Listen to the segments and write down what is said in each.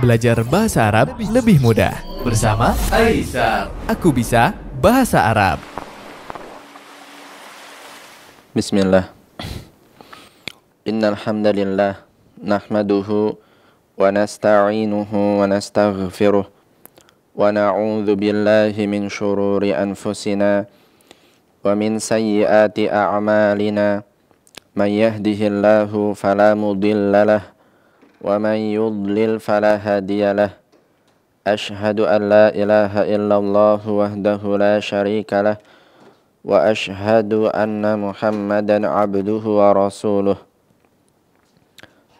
belajar bahasa Arab lebih mudah. Bersama Aisyah Aku bisa bahasa Arab. Bismillah. Innal hamdalillah nahmaduhu wa nasta'inuhu wa nastaghfiruh wa na'udzu billahi min shururi anfusina wa min sayyiati a'malina. من يهده الله فلا مضل له ومن يضلل فلا هادي له أشهد أن لا إله إلا الله وحده لا شريك له وأشهد أن محمدا عبده ورسوله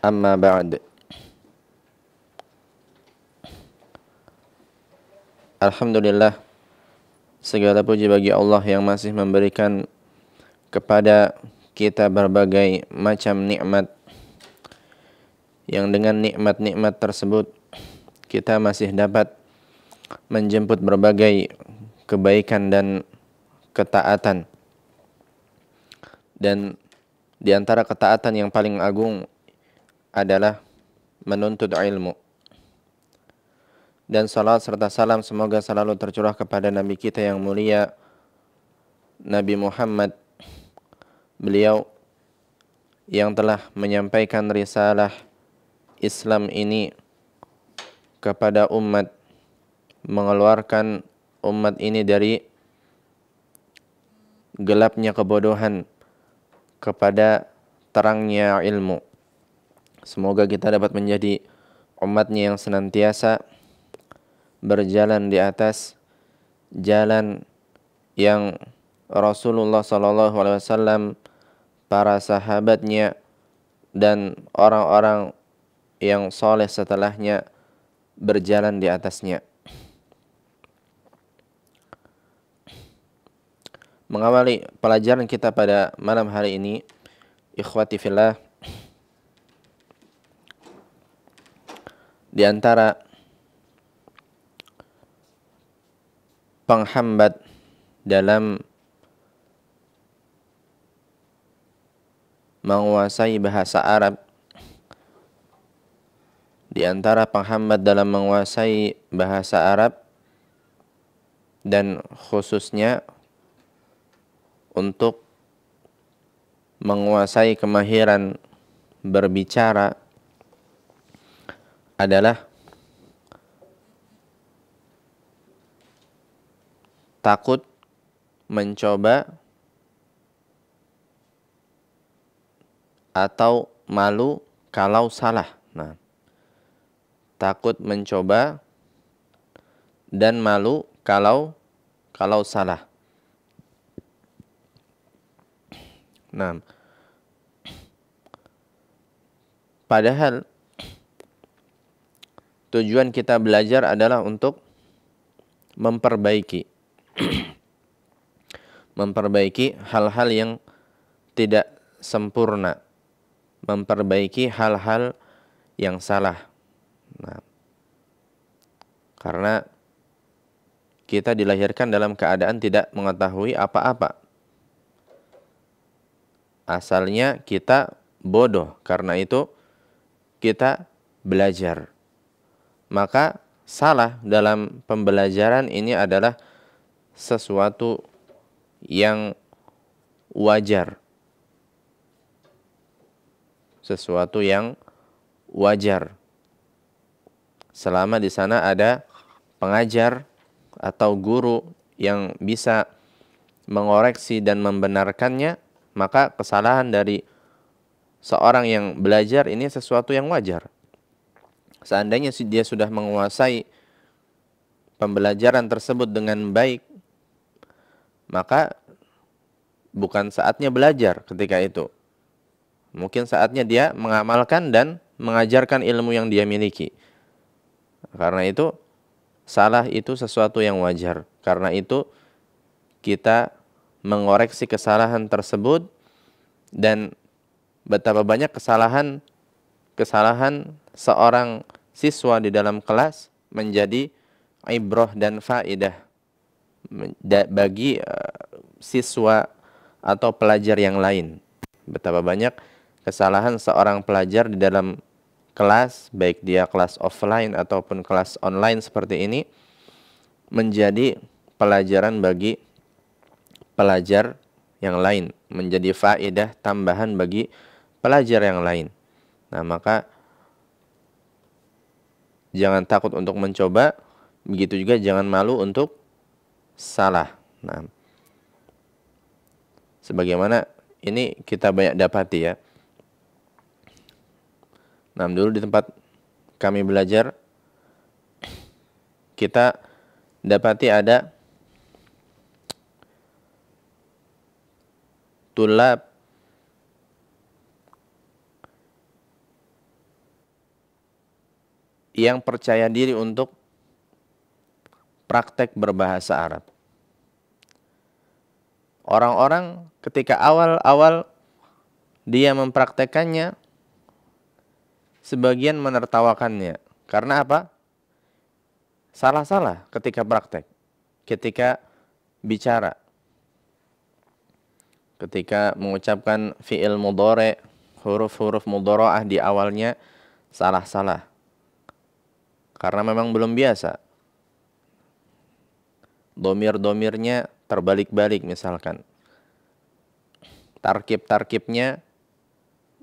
أما بعد Alhamdulillah segala puji bagi Allah yang masih memberikan kepada kita berbagai macam nikmat yang dengan nikmat-nikmat tersebut kita masih dapat menjemput berbagai kebaikan dan ketaatan. Dan di antara ketaatan yang paling agung adalah menuntut ilmu. Dan salat serta salam semoga selalu tercurah kepada Nabi kita yang mulia, Nabi Muhammad. Beliau yang telah menyampaikan risalah Islam ini kepada umat mengeluarkan umat ini dari gelapnya kebodohan kepada terangnya ilmu. Semoga kita dapat menjadi umatnya yang senantiasa berjalan di atas jalan yang Rasulullah Shallallahu Alaihi Wasallam, para sahabatnya dan orang-orang yang soleh setelahnya berjalan di atasnya. Mengawali pelajaran kita pada malam hari ini, ikhwati fillah, di antara penghambat dalam menguasai bahasa Arab di antara penghambat dalam menguasai bahasa Arab dan khususnya untuk menguasai kemahiran berbicara adalah takut mencoba atau malu kalau salah. Nah, takut mencoba dan malu kalau kalau salah. Nah, padahal tujuan kita belajar adalah untuk memperbaiki memperbaiki hal-hal yang tidak sempurna, memperbaiki hal-hal yang salah. Nah, karena kita dilahirkan dalam keadaan tidak mengetahui apa-apa. Asalnya kita bodoh, karena itu kita belajar. Maka salah dalam pembelajaran ini adalah sesuatu yang wajar. Sesuatu yang wajar selama di sana ada pengajar atau guru yang bisa mengoreksi dan membenarkannya, maka kesalahan dari seorang yang belajar ini sesuatu yang wajar. Seandainya dia sudah menguasai pembelajaran tersebut dengan baik, maka bukan saatnya belajar ketika itu. Mungkin saatnya dia mengamalkan dan mengajarkan ilmu yang dia miliki. Karena itu salah itu sesuatu yang wajar. Karena itu kita mengoreksi kesalahan tersebut dan betapa banyak kesalahan kesalahan seorang siswa di dalam kelas menjadi ibroh dan faidah bagi eh, siswa atau pelajar yang lain. Betapa banyak kesalahan seorang pelajar di dalam kelas baik dia kelas offline ataupun kelas online seperti ini menjadi pelajaran bagi pelajar yang lain, menjadi faedah tambahan bagi pelajar yang lain. Nah, maka jangan takut untuk mencoba, begitu juga jangan malu untuk salah. Nah, sebagaimana ini kita banyak dapati ya Nah, dulu di tempat kami belajar kita dapati ada tulab yang percaya diri untuk praktek berbahasa Arab. Orang-orang ketika awal-awal dia mempraktekannya sebagian menertawakannya. Karena apa? Salah-salah ketika praktek, ketika bicara, ketika mengucapkan fi'il mudore, huruf-huruf mudoroah di awalnya salah-salah. Karena memang belum biasa. Domir-domirnya terbalik-balik misalkan. Tarkib-tarkibnya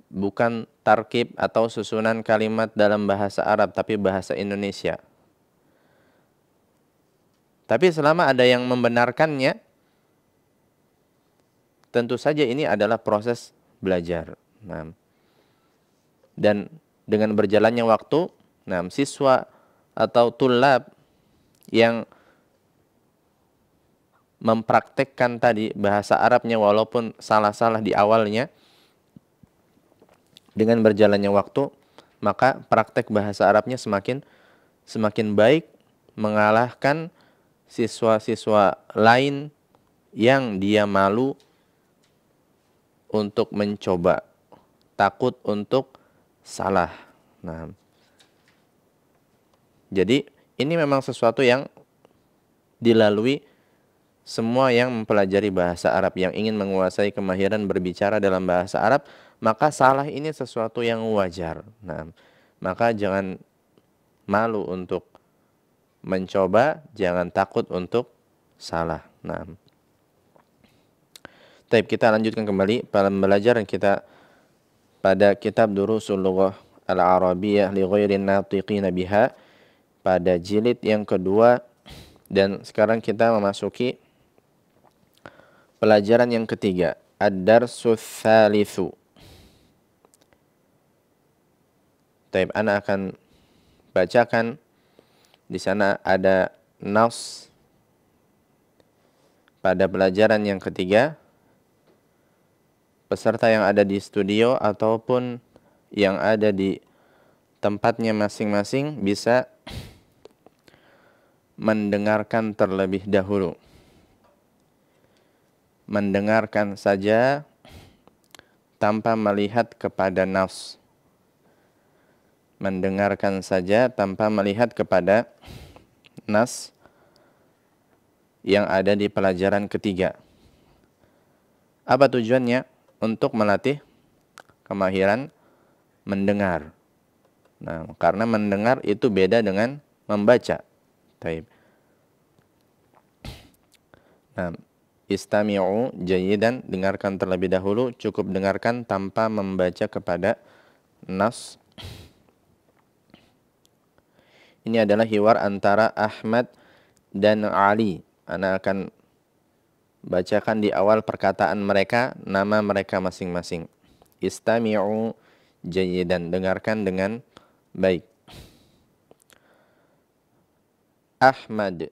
bukan tarkib atau susunan kalimat dalam bahasa Arab tapi bahasa Indonesia. Tapi selama ada yang membenarkannya, tentu saja ini adalah proses belajar. Nah, dan dengan berjalannya waktu, nah, siswa atau tulab yang mempraktekkan tadi bahasa Arabnya walaupun salah-salah di awalnya, dengan berjalannya waktu, maka praktek bahasa Arabnya semakin semakin baik mengalahkan siswa-siswa lain yang dia malu untuk mencoba, takut untuk salah. Nah, jadi ini memang sesuatu yang dilalui semua yang mempelajari bahasa Arab yang ingin menguasai kemahiran berbicara dalam bahasa Arab maka salah ini sesuatu yang wajar. Nah, maka jangan malu untuk mencoba, jangan takut untuk salah. Nah, Taip, kita lanjutkan kembali pembelajaran kita pada kitab Durusul Lughah Al-Arabiyah li ghairin natiqin pada jilid yang kedua dan sekarang kita memasuki pelajaran yang ketiga ad darsu Thalithu Taib, ana akan bacakan di sana ada nas pada pelajaran yang ketiga peserta yang ada di studio ataupun yang ada di tempatnya masing-masing bisa mendengarkan terlebih dahulu mendengarkan saja tanpa melihat kepada nafs mendengarkan saja tanpa melihat kepada nas yang ada di pelajaran ketiga. Apa tujuannya? Untuk melatih kemahiran mendengar. Nah, karena mendengar itu beda dengan membaca. Taib. Nah, istami'u jayidan, dengarkan terlebih dahulu, cukup dengarkan tanpa membaca kepada nas ini adalah hiwar antara Ahmad dan Ali. Anda akan bacakan di awal perkataan mereka, nama mereka masing-masing. Istami'u jayidan, dengarkan dengan baik. Ahmad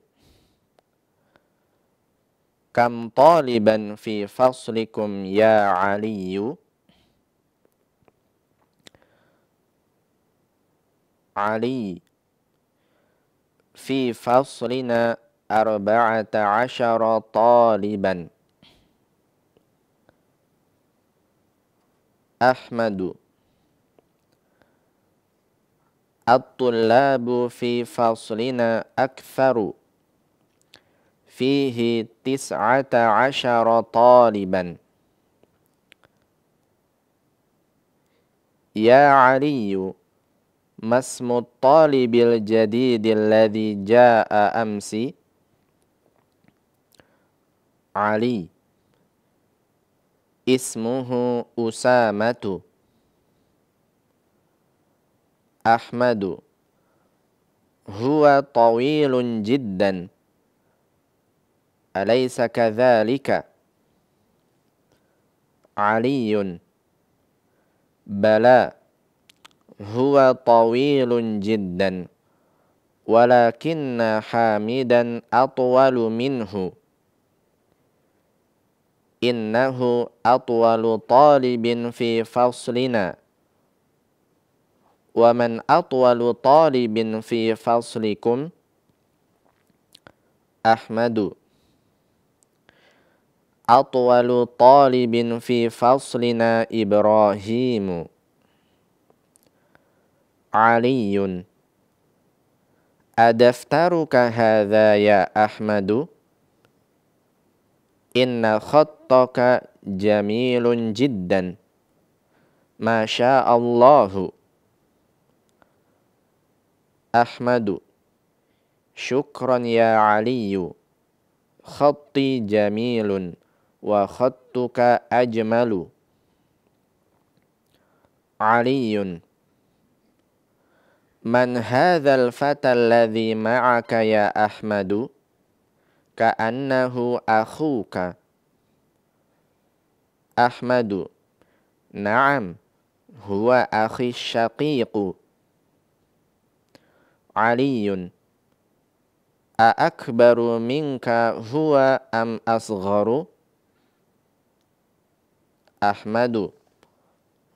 Kam taliban fi faslikum ya Aliyu Ali في فصلنا أربعة عشر طالبا أحمد الطلاب في فصلنا أكثر فيه تسعة عشر طالبا يا علي masmu talibil jadidil ladhi jaa amsi Ali ismuhu Usamatu Ahmadu huwa tawilun jiddan alaysa kadhalika Aliun, bala هو طويل جدا ولكن حامدا أطول منه إنه أطول طالب في فصلنا ومن أطول طالب في فصلكم أحمد أطول طالب في فصلنا إبراهيم علي أدفترك هذا يا أحمد إن خطك جميل جدا ما شاء الله أحمد شكرا يا علي خطي جميل وخطك أجمل علي من هذا الفتى الذي معك يا أحمد؟ كأنه أخوك. أحمد: نعم، هو أخي الشقيق. علي: أأكبر منك هو أم أصغر؟ أحمد: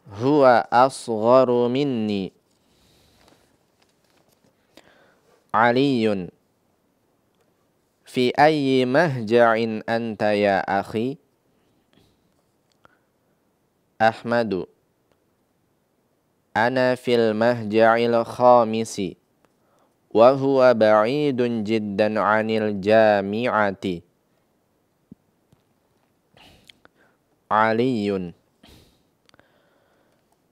هو أصغر مني. aliyun fi ayyi mahja'in anta ya akhi ahmadu ana fil mahja'il khamisi wa huwa ba'idun jiddan 'anil jami'ati aliyun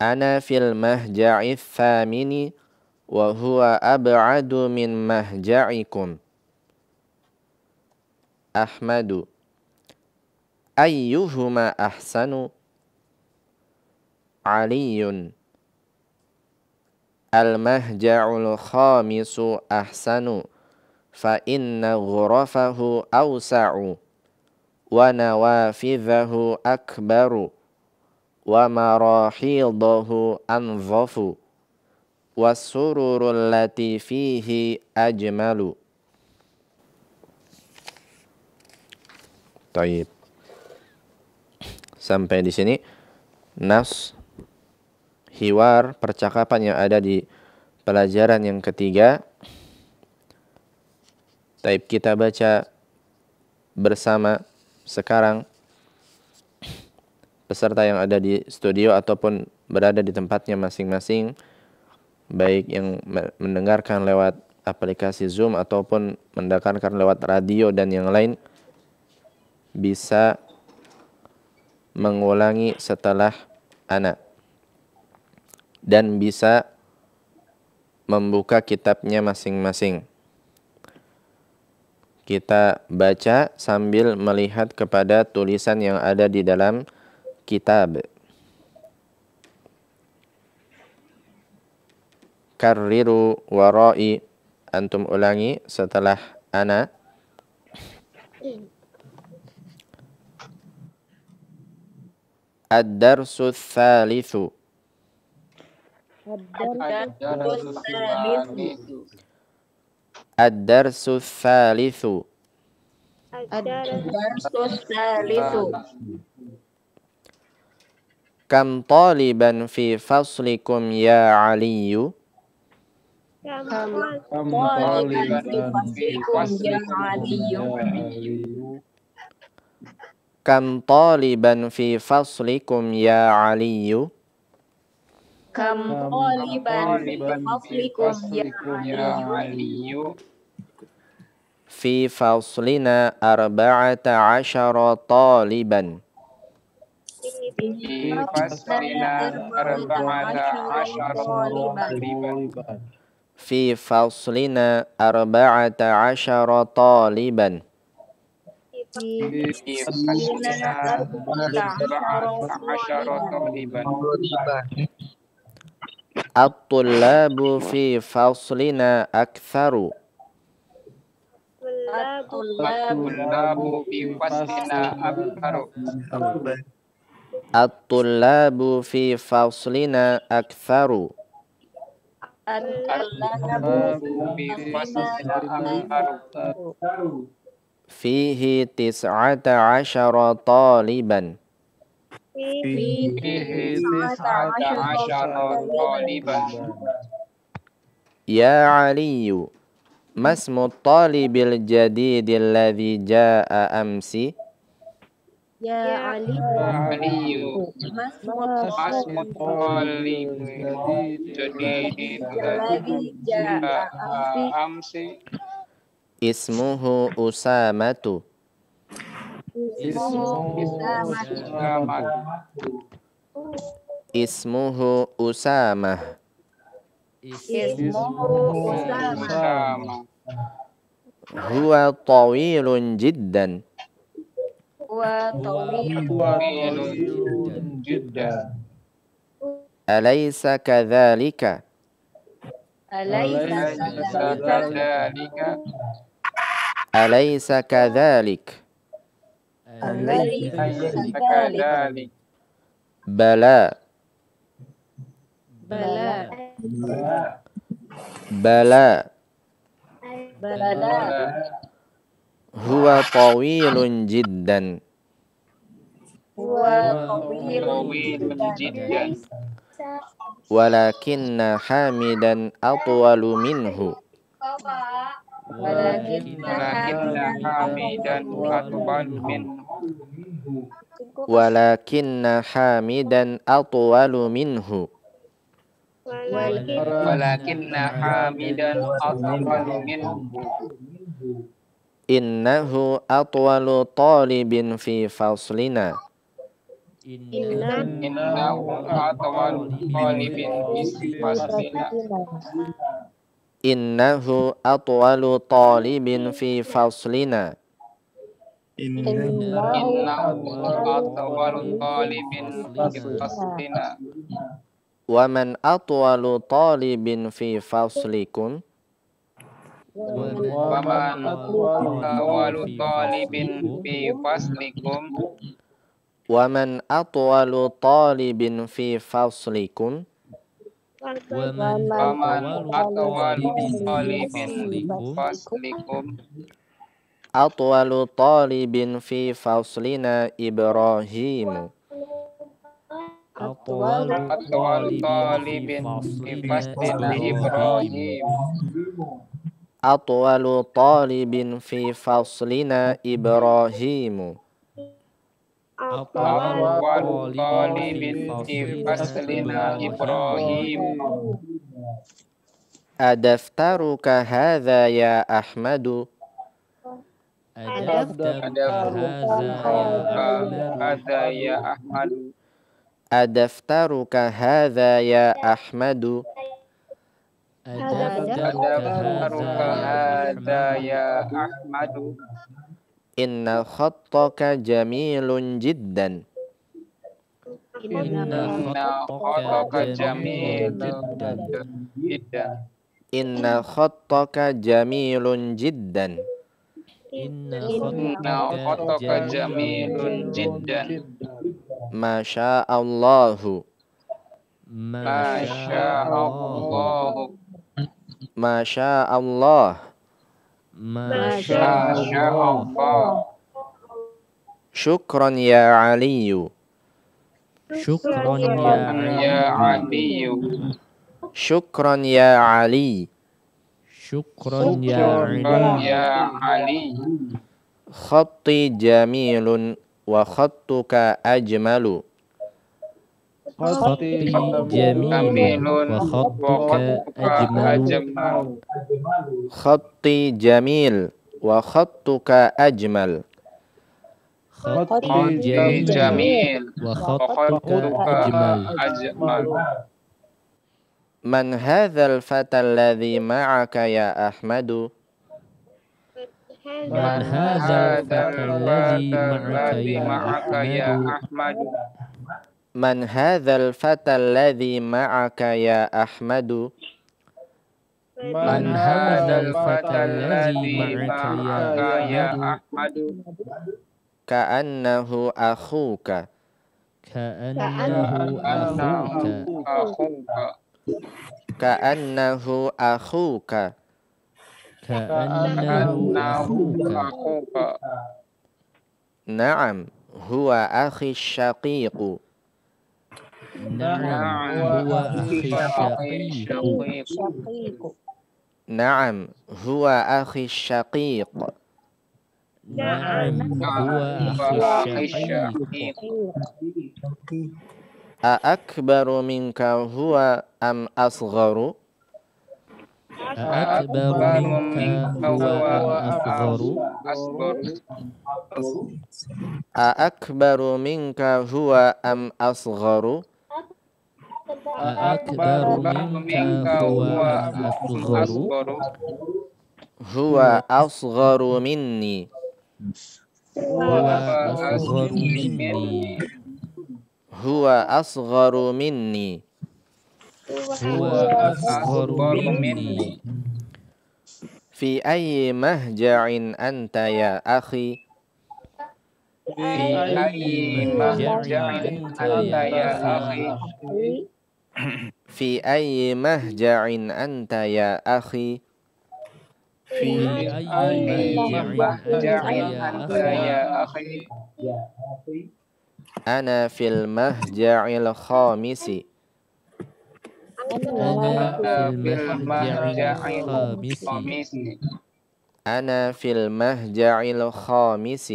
ana fil mahja'i thamini وهو أبعد من مهجعكم أحمد أيهما أحسن علي المهجع الخامس أحسن فإن غرفه أوسع ونوافذه أكبر ومراحيضه أنظف wasururul lati ajmalu. Taib. Sampai di sini nas hiwar percakapan yang ada di pelajaran yang ketiga. Taib kita baca bersama sekarang peserta yang ada di studio ataupun berada di tempatnya masing-masing baik yang mendengarkan lewat aplikasi Zoom ataupun mendengarkan lewat radio dan yang lain bisa mengulangi setelah anak dan bisa membuka kitabnya masing-masing. Kita baca sambil melihat kepada tulisan yang ada di dalam kitab. karriru warai antum ulangi setelah ana Ad-darsu thalithu Ad-darsu thalithu Ad-darsu thalithu Kam taliban fi faslikum ya aliyu Kam kan taliban fi faslikum ya aliyu Kam kan taliban fi faslikum ya, ya aliyu Fi faslina arba'ata asyara taliban Fi faslina arba'ata asyara taliban fi faslina arba'ata asyara taliban At-tullabu fi faslina aktharu At-tullabu fi faslina At-tullabu fi faslina Fihi tis'ata asyara taliban. Fihi tis'ata asyara taliban. Ya masmu talibil jaa amsi? Ya, ya, ya Mas Mas Jadi lagi ya, Ismuhu Usamatu. Ismuhu Usama. Ismuhu Usama. Huwa tawilun jiddan. وطويل طويل جدا أليس كذلك أليس كذلك أليس كذلك أليس كذلك بلى بلى بلى بلى هو طويل جدا Walakinna Hamidan atwalu minhu. Walakinna Hamidan atwalu minhu. Walakinna Hamidan atwalu minhu. Innahu atwalu talibin fi faslina. إنه أطول طالب في فصلنا ومن أطول طالب في فصلكم ومن أطول طالب في فصلكم ومن أطول طالب في فصلكم ومن أطول طالب في فصلكم أطول طالب في فصلنا إبراهيم أطول طالب في فصلنا إبراهيم أطول طالب في فصلنا إبراهيم أدفترك هذا يا أحمد أدفترك هذا يا أحمد أدفترك هذا يا أحمد أدفترك هذا يا أحمد Inna khattaka jamilun jiddan. Inna khattaka jamilun jiddan. Inna khattaka jamilun jiddan. Inna khattaka jamilun jiddan. Masya Allah. Masya Allah. Masya Allah. ما شاء الله شكرا يا علي شكرا يا علي شكرا يا علي شكرا يا علي خطي جميل وخطك أجمل خطي جميل وخطك أجمل خطي جميل وخطك أجمل خطي جميل وخطك أجمل من هذا الفتى الذي معك يا أحمد؟ من هذا الفتى الذي معك يا أحمد؟ من هذا الفتى الذي معك يا أحمد من هذا الفتى الذي معك يا أحمد كأنه أخوك كأنه أخوك كأنه أخوك كأنه أخوك نعم هو أخي الشقيق نعم،, نعم. نعم هو أخي الشقيق نعم, نعم. هو أخي الشقيق نعم هو أخي الشقيق أأكبر منك هو أم أصغر؟ أكبر منك هو أم أصغر أكبر منك هو أم أصغر أكبر منك هو أصغر هو أصغر مني هو أصغر مني هو أصغر مني هو أصغر مني في أي مهجع أنت يا أخي في أي مهجع أنت يا أخي في أي مهجع أنت يا أخي في أي مهجع أنت يا أخي أنا في المهجع الخامس أنا في المهجع الخامس أنا في المهجع الخامس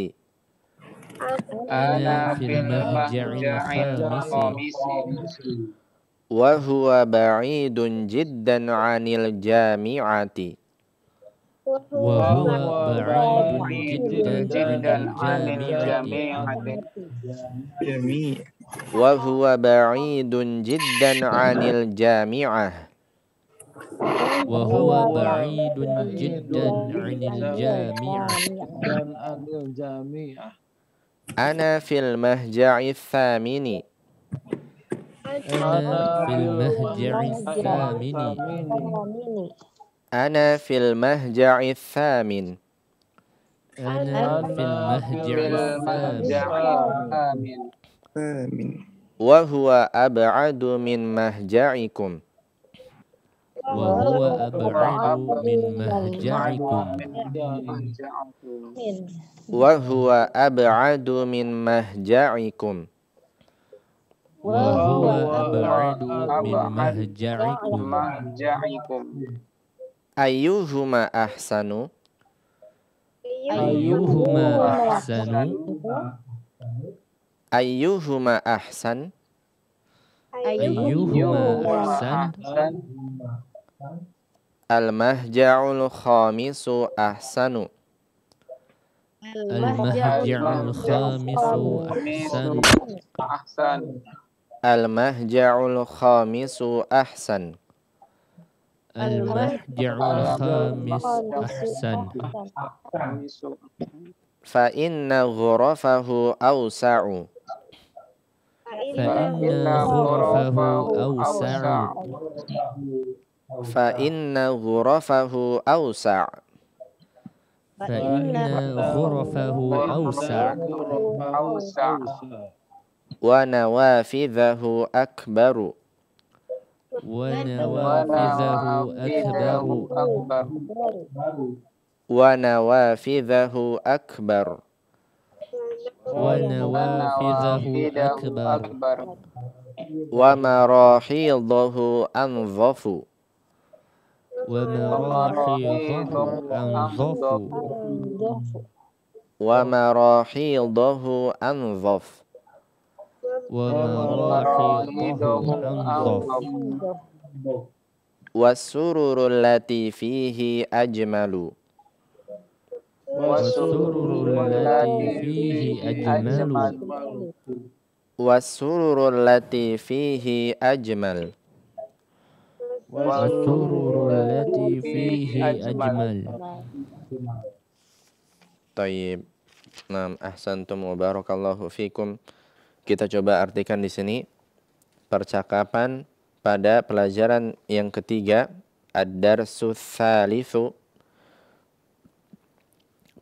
أنا في المهجع الخامس وهو بعيد جدا عن الجامعة وهو بعيد جدا عن الجامعة وهو بعيد جدا عن الجامعة وهو بعيد جدا عن الجامعة أنا في المهجع الثامن أنا في المهجع الثامن أنا في المهجع الثامن أنا في المهجع الثامن وهو أبعد من مهجعكم وهو أبعد من مهجعكم وهو أبعد من مهجعكم وهو أبعد من مهجعكم أيهما أحسن أيهما أحسن أيهما أحسن أيهما أحسن المهجع الخامس أحسن المهجع الخامس أحسن المهجع الخامس أحسن المهجع الخامس أحسن فإن غرفه أوسع فإن غرفه أوسع فإن غرفه أوسع فإن غرفه أوسع ونوافذه أكبر ونوافذه أكبر ونوافذه أكبر ونوافذه أكبر ومراحيضه أنظف ومراحيضه أنظف ومراحيضه أنظف ومراحل طهر والسرر التي فيه أجمل والسرر التي فيه أجمل والسرر التي فيه أجمل والسرر التي فيه أجمل طيب نعم أحسنتم وبارك الله فيكم Kita coba artikan di sini percakapan pada pelajaran yang ketiga Ad-Darsu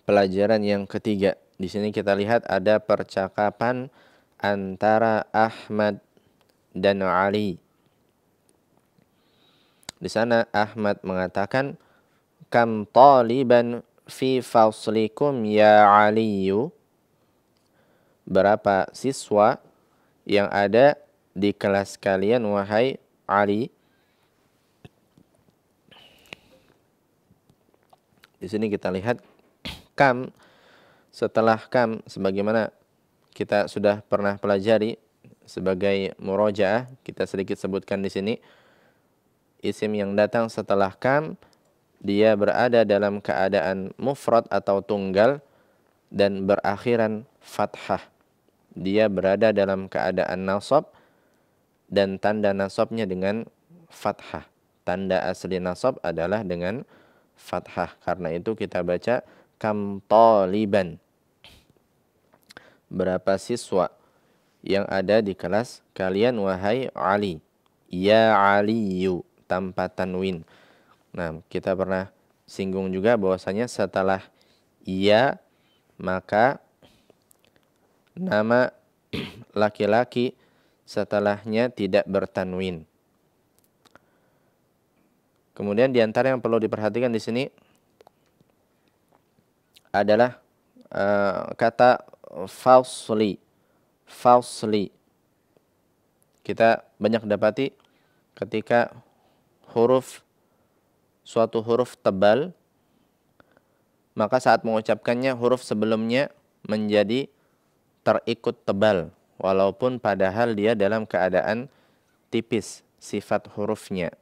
pelajaran yang ketiga. Di sini kita lihat ada percakapan antara Ahmad dan Ali. Di sana Ahmad mengatakan, "Kam taliban fi faslikum ya Aliyu?" berapa siswa yang ada di kelas kalian wahai Ali? Di sini kita lihat kam setelah kam sebagaimana kita sudah pernah pelajari sebagai murojaah kita sedikit sebutkan di sini isim yang datang setelah kam dia berada dalam keadaan mufrad atau tunggal dan berakhiran fathah dia berada dalam keadaan nasab dan tanda nasabnya dengan fathah. Tanda asli nasab adalah dengan fathah. Karena itu kita baca kam taliban. Berapa siswa yang ada di kelas kalian wahai Ali? Ya Aliyu tanpa tanwin. Nah, kita pernah singgung juga bahwasanya setelah ya maka nama laki-laki setelahnya tidak bertanwin. Kemudian diantara yang perlu diperhatikan di sini adalah uh, kata falsely, falsely. Kita banyak dapati ketika huruf suatu huruf tebal, maka saat mengucapkannya huruf sebelumnya menjadi terikut tebal walaupun padahal dia dalam keadaan tipis sifat hurufnya.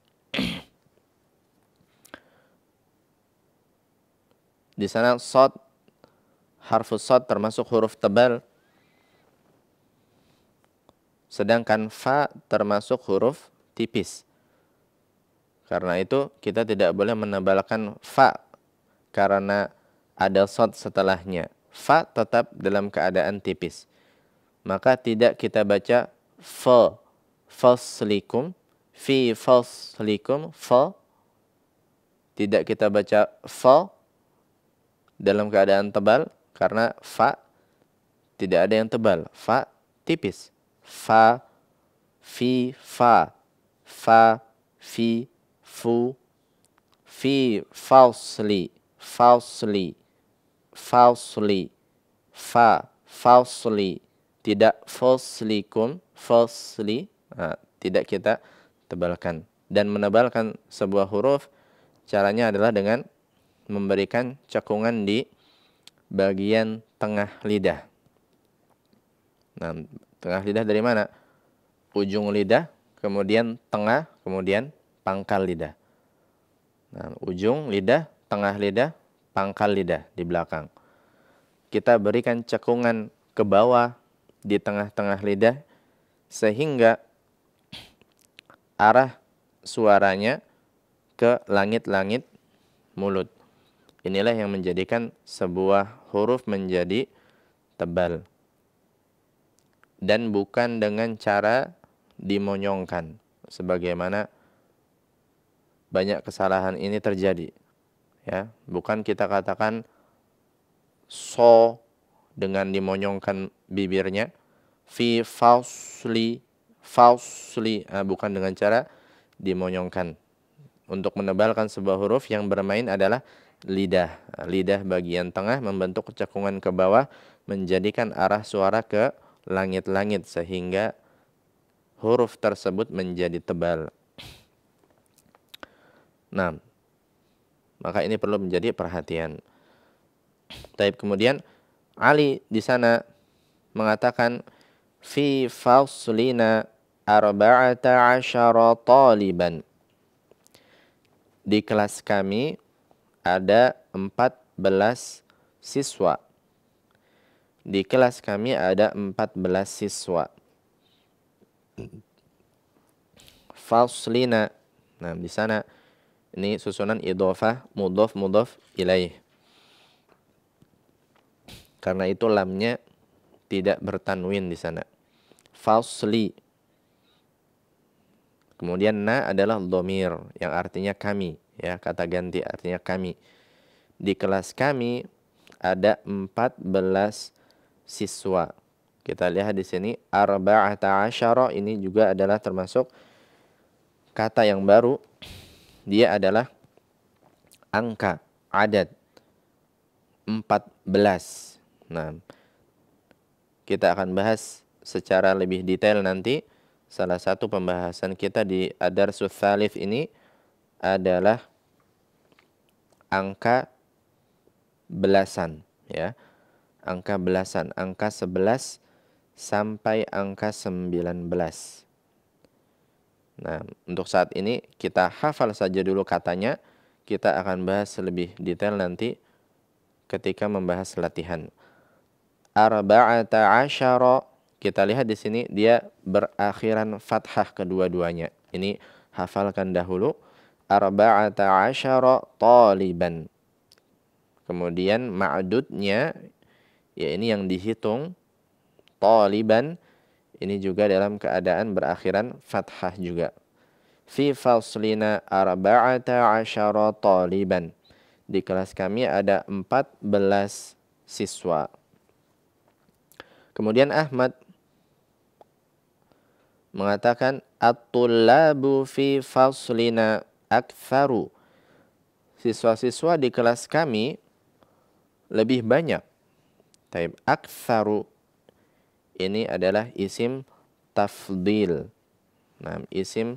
Di sana sod harfu sod termasuk huruf tebal sedangkan fa termasuk huruf tipis. Karena itu kita tidak boleh menebalkan fa karena ada sod setelahnya fa tetap dalam keadaan tipis. Maka tidak kita baca fa faslikum fi faslikum fa tidak kita baca fa dalam keadaan tebal karena fa tidak ada yang tebal fa tipis fa fi fa fa fi fu fi falsli falsli falsli fa falsli tidak falslikum falsli nah, tidak kita tebalkan dan menebalkan sebuah huruf caranya adalah dengan memberikan cekungan di bagian tengah lidah. Nah, tengah lidah dari mana? Ujung lidah, kemudian tengah, kemudian pangkal lidah. Nah, ujung lidah, tengah lidah, pangkal lidah di belakang. Kita berikan cekungan ke bawah di tengah-tengah lidah sehingga arah suaranya ke langit-langit mulut. Inilah yang menjadikan sebuah huruf menjadi tebal. Dan bukan dengan cara dimonyongkan sebagaimana banyak kesalahan ini terjadi ya bukan kita katakan so dengan dimonyongkan bibirnya fi falsely falsely nah, bukan dengan cara dimonyongkan untuk menebalkan sebuah huruf yang bermain adalah lidah lidah bagian tengah membentuk cekungan ke bawah menjadikan arah suara ke langit-langit sehingga huruf tersebut menjadi tebal nah maka ini perlu menjadi perhatian. Taib kemudian Ali di sana mengatakan fi faslina arba'ata asyara taliban. Di kelas kami ada 14 siswa. Di kelas kami ada 14 siswa. Faslina. Nah, di sana ini susunan idofah mudof mudof ilaih. Karena itu lamnya tidak bertanwin di sana. Falsli. Kemudian na adalah domir yang artinya kami, ya kata ganti artinya kami. Di kelas kami ada 14 siswa. Kita lihat di sini arba'ata asyara ini juga adalah termasuk kata yang baru dia adalah angka adat 14. Nah, kita akan bahas secara lebih detail nanti. Salah satu pembahasan kita di Adar Suthalif ini adalah angka belasan ya. Angka belasan, angka 11 sampai angka 19. Nah, untuk saat ini kita hafal saja dulu katanya. Kita akan bahas lebih detail nanti ketika membahas latihan. Arba'ata asyara. Kita lihat di sini dia berakhiran fathah kedua-duanya. Ini hafalkan dahulu. Arba'ata asyara taliban. Kemudian ma'dudnya, ya ini yang dihitung. Taliban ini juga dalam keadaan berakhiran fathah juga. Fi faslina arba'ata asyara taliban. Di kelas kami ada 14 siswa. Kemudian Ahmad mengatakan at-tullabu fi faslina aktsaru. Siswa-siswa di kelas kami lebih banyak. Taib aktsaru ini adalah isim tafdil. Nah, isim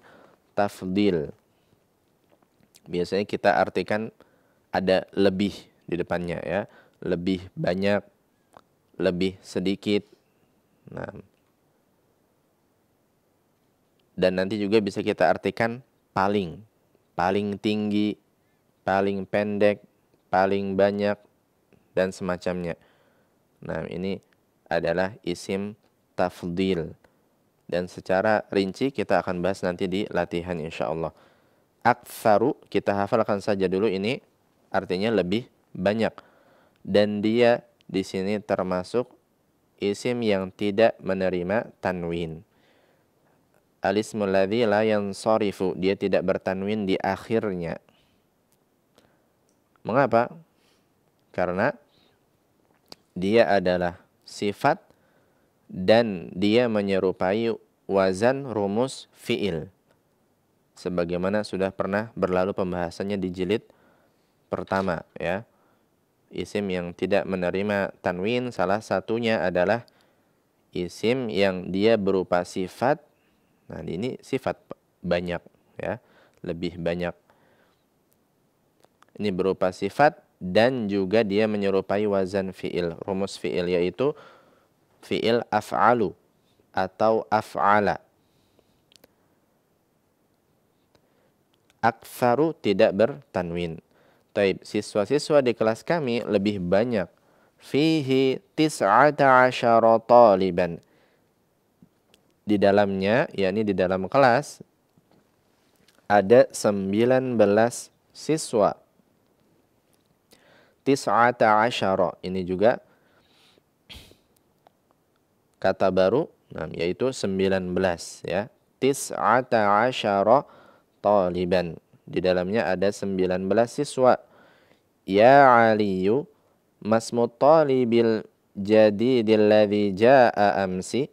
tafdil. Biasanya kita artikan ada lebih di depannya ya, lebih banyak, lebih sedikit. Nah, dan nanti juga bisa kita artikan paling, paling tinggi, paling pendek, paling banyak dan semacamnya. Nah, ini adalah isim tafdil. Dan secara rinci kita akan bahas nanti di latihan insya Allah. aksaru kita hafalkan saja dulu ini artinya lebih banyak. Dan dia di sini termasuk isim yang tidak menerima tanwin. Alismu yang la yansarifu, dia tidak bertanwin di akhirnya. Mengapa? Karena dia adalah sifat dan dia menyerupai wazan rumus fi'il. Sebagaimana sudah pernah berlalu pembahasannya di jilid pertama ya. Isim yang tidak menerima tanwin salah satunya adalah isim yang dia berupa sifat. Nah, ini sifat banyak ya, lebih banyak. Ini berupa sifat dan juga dia menyerupai wazan fi'il, rumus fi'il yaitu fi'il af'alu atau af'ala. Aksaru tidak bertanwin. Taib, siswa-siswa di kelas kami lebih banyak. Fihi tis'ata asyara taliban. Di dalamnya, yakni di dalam kelas, ada 19 siswa tis'ata asyara. Ini juga kata baru nah, yaitu 19 ya. Tis'ata asyara taliban. Di dalamnya ada 19 siswa. Ya Aliyu masmu talibil jadidil ladhi jaa amsi.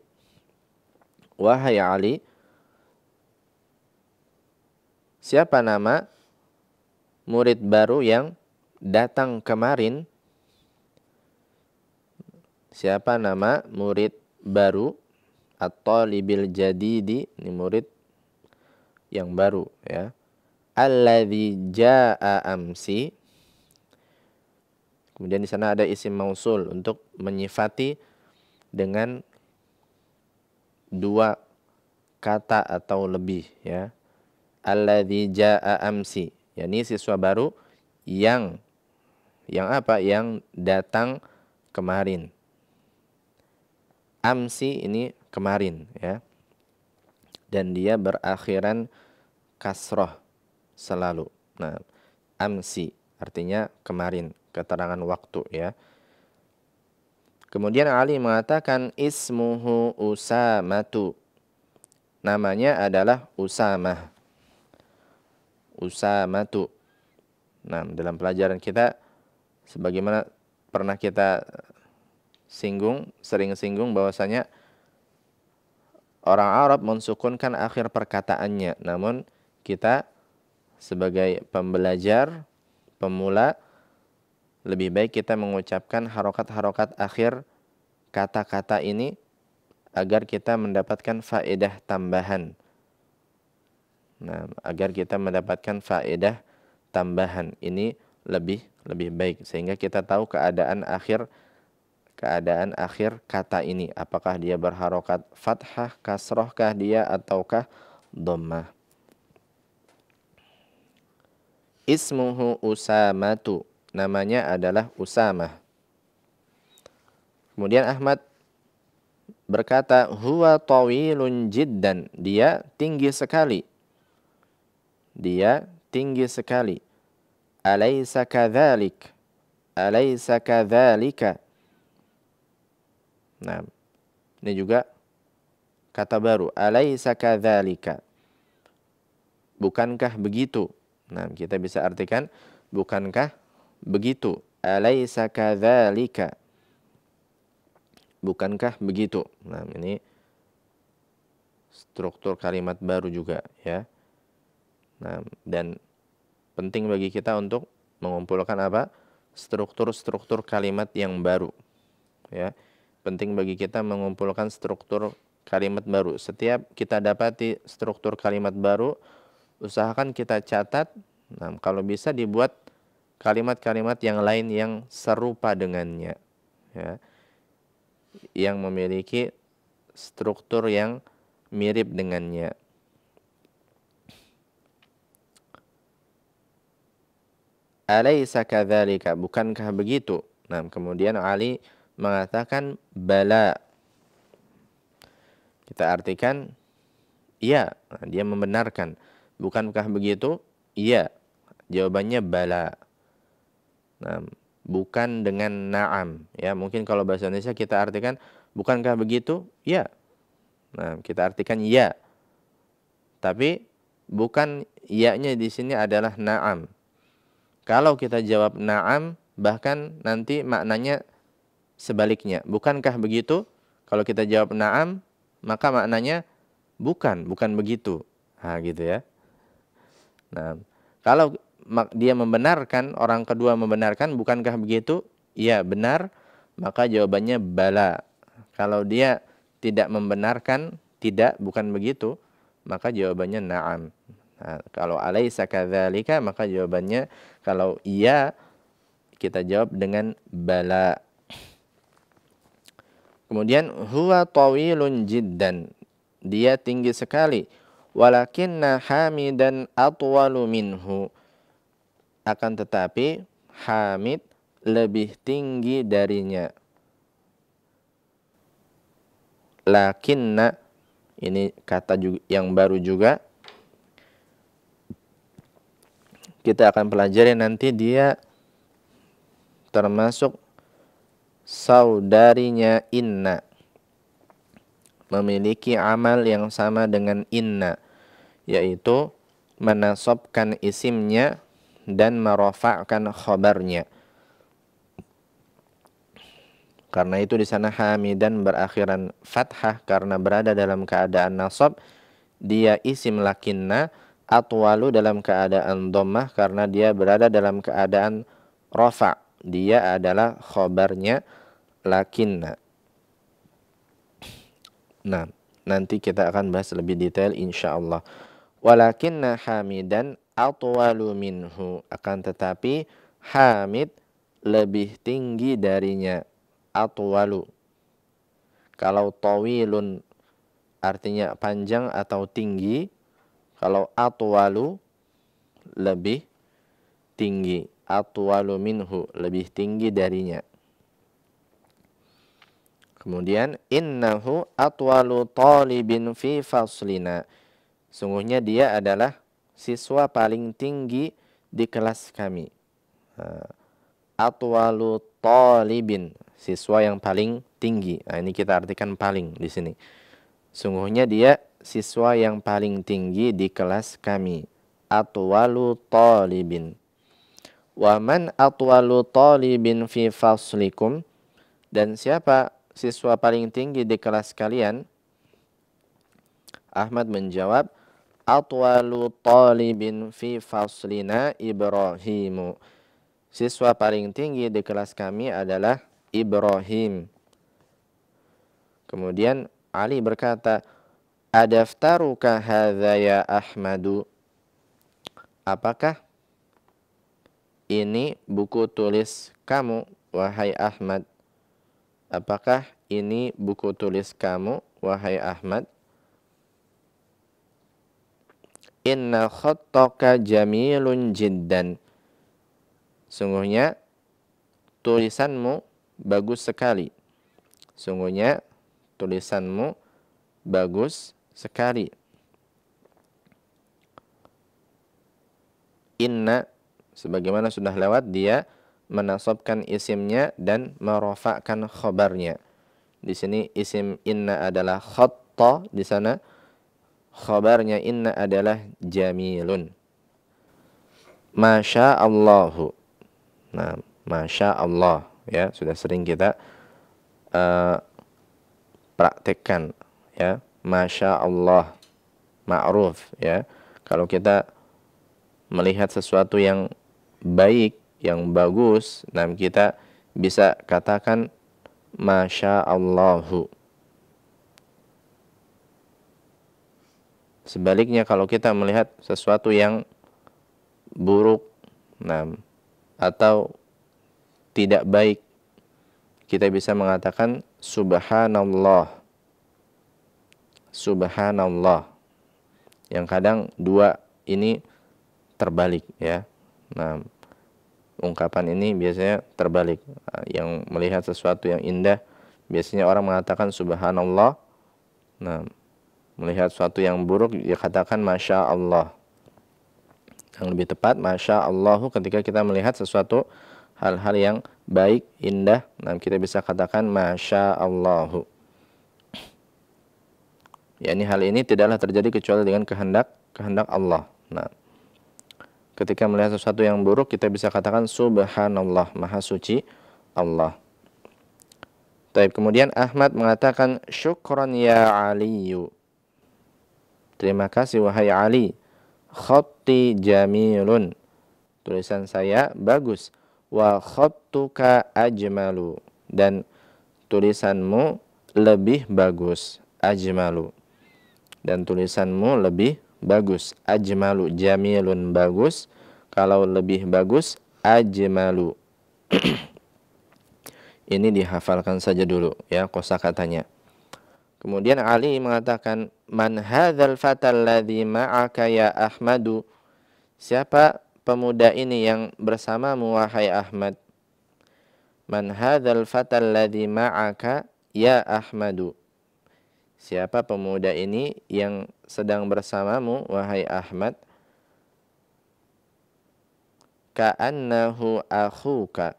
Wahai Ali, siapa nama murid baru yang datang kemarin siapa nama murid baru atau libil jadidi ini murid yang baru ya alladhi jaa amsi kemudian di sana ada isim mausul untuk menyifati dengan dua kata atau lebih ya alladhi jaa amsi yakni siswa baru yang yang apa? Yang datang kemarin. Amsi ini kemarin ya. Dan dia berakhiran kasroh selalu. Nah, amsi artinya kemarin, keterangan waktu ya. Kemudian Ali mengatakan ismuhu Usamatu. Namanya adalah Usamah. Usamatu. Nah, dalam pelajaran kita sebagaimana pernah kita singgung, sering singgung bahwasanya orang Arab mensukunkan akhir perkataannya. Namun kita sebagai pembelajar, pemula lebih baik kita mengucapkan harokat-harokat akhir kata-kata ini agar kita mendapatkan faedah tambahan. Nah, agar kita mendapatkan faedah tambahan ini lebih lebih baik sehingga kita tahu keadaan akhir keadaan akhir kata ini apakah dia berharokat fathah kasrohkah dia ataukah dhammah ismuhu usama usamatu namanya adalah usama kemudian Ahmad berkata huwa tawilun jiddan dia tinggi sekali dia tinggi sekali Alaysa kadzalik? Alaysa kadzalika? Nah, ini juga kata baru alaysa kadzalika. Bukankah begitu? Nah, kita bisa artikan bukankah begitu? Alaysa kadzalika? Bukankah begitu? Nah, ini struktur kalimat baru juga ya. Nah, dan Penting bagi kita untuk mengumpulkan apa? Struktur-struktur kalimat yang baru. Ya. Penting bagi kita mengumpulkan struktur kalimat baru. Setiap kita dapati struktur kalimat baru, usahakan kita catat. Nah, kalau bisa dibuat kalimat-kalimat yang lain yang serupa dengannya. Ya. Yang memiliki struktur yang mirip dengannya. alaisa kadzalika? Bukankah begitu? Nah, kemudian Ali mengatakan bala. Kita artikan iya, nah, dia membenarkan. Bukankah begitu? Iya. Jawabannya bala. Nah, bukan dengan na'am ya. Mungkin kalau bahasa Indonesia kita artikan bukankah begitu? iya Nah, kita artikan iya Tapi bukan ya-nya di sini adalah na'am. Kalau kita jawab na'am, bahkan nanti maknanya sebaliknya. Bukankah begitu? Kalau kita jawab na'am, maka maknanya bukan, bukan begitu. Nah, gitu ya. Nah, kalau dia membenarkan, orang kedua membenarkan, bukankah begitu? Iya, benar. Maka jawabannya bala. Kalau dia tidak membenarkan, tidak, bukan begitu, maka jawabannya na'am. Nah, kalau alaisa kadzalika maka jawabannya kalau iya kita jawab dengan bala. Kemudian huwa tawilun jiddan. Dia tinggi sekali. Walakinna Hamidan atwalu minhu. Akan tetapi Hamid lebih tinggi darinya. Lakinna ini kata yang baru juga kita akan pelajari nanti dia termasuk saudarinya Inna memiliki amal yang sama dengan Inna yaitu menasobkan isimnya dan merofakkan khobarnya karena itu di sana hamidan berakhiran fathah karena berada dalam keadaan nasab dia isim lakinna atwalu dalam keadaan dhammah karena dia berada dalam keadaan rafa. Dia adalah khobarnya lakinna. Nah, nanti kita akan bahas lebih detail insya Allah. Walakinna hamidan atwalu minhu. Akan tetapi hamid lebih tinggi darinya. Atwalu. Kalau tawilun artinya panjang atau tinggi, kalau atwalu lebih tinggi, atwalu minhu lebih tinggi darinya. Kemudian innahu atwalu talibin fi faslina. Sungguhnya dia adalah siswa paling tinggi di kelas kami. Eh, atwalu talibin, siswa yang paling tinggi. Nah, ini kita artikan paling di sini. Sungguhnya dia siswa yang paling tinggi di kelas kami. Atwalu talibin. Wa man atwalu talibin fi faslikum? Dan siapa siswa paling tinggi di kelas kalian? Ahmad menjawab, Atwalu talibin fi faslina Ibrahimu. Siswa paling tinggi di kelas kami adalah Ibrahim. Kemudian Ali berkata, Adaftaruka hadha ya Ahmadu. Apakah ini buku tulis kamu, wahai Ahmad? Apakah ini buku tulis kamu, wahai Ahmad? Inna khattaka jamilun jiddan. Sungguhnya tulisanmu bagus sekali. Sungguhnya tulisanmu bagus sekali. Inna sebagaimana sudah lewat dia menasabkan isimnya dan merofakkan khobarnya. Di sini isim inna adalah khotto di sana khobarnya inna adalah jamilun. Masya Allahu. Nah, Masya Allah ya sudah sering kita uh, praktekkan ya Masya Allah ma'ruf ya kalau kita melihat sesuatu yang baik yang bagus nah kita bisa katakan Masya Allahu Sebaliknya kalau kita melihat sesuatu yang buruk nah, atau tidak baik, kita bisa mengatakan subhanallah subhanallah. Yang kadang dua ini terbalik ya. Nah, ungkapan ini biasanya terbalik. Yang melihat sesuatu yang indah biasanya orang mengatakan subhanallah. Nah, melihat sesuatu yang buruk dia katakan masya Allah. Yang lebih tepat masya Allahu ketika kita melihat sesuatu hal-hal yang baik, indah, nah kita bisa katakan masya Allahu yakni hal ini tidaklah terjadi kecuali dengan kehendak kehendak Allah. Nah, ketika melihat sesuatu yang buruk kita bisa katakan subhanallah, maha suci Allah. Taib kemudian Ahmad mengatakan syukran ya Aliyu. Terima kasih wahai Ali. Khatti jamilun. Tulisan saya bagus. Wa khattuka ajmalu. Dan tulisanmu lebih bagus. Ajmalu dan tulisanmu lebih bagus. Ajmalu jamilun bagus. Kalau lebih bagus ajmalu. Ini dihafalkan saja dulu ya kosakatanya. Kemudian Ali mengatakan man hadzal fatal ladzi ma'aka ya Ahmadu. Siapa pemuda ini yang bersamamu wahai Ahmad? Man hadzal fatal ladzi ma'aka ya Ahmadu. Siapa pemuda ini yang sedang bersamamu, wahai Ahmad? Ka'annahu akhuka.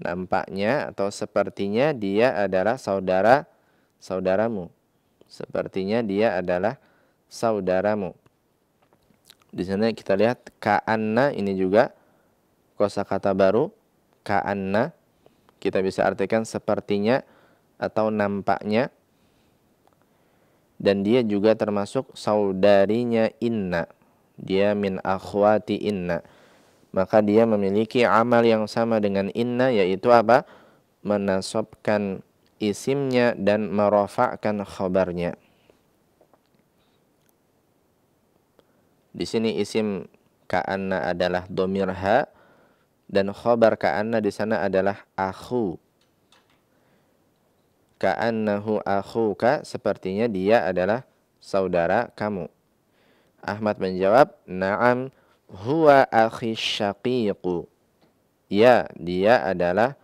Nampaknya atau sepertinya dia adalah saudara saudaramu. Sepertinya dia adalah saudaramu. Di sana kita lihat ka'anna ini juga kosakata baru ka'anna kita bisa artikan sepertinya atau nampaknya dan dia juga termasuk saudarinya Inna. Dia min akhwati Inna. Maka dia memiliki amal yang sama dengan Inna yaitu apa? Menasobkan isimnya dan merofakkan khobarnya. Di sini isim ka'anna adalah domirha dan khobar ka'anna di sana adalah aku ka'annahu akhuka sepertinya dia adalah saudara kamu. Ahmad menjawab, "Na'am, huwa akhi syaqiqu." Ya, dia adalah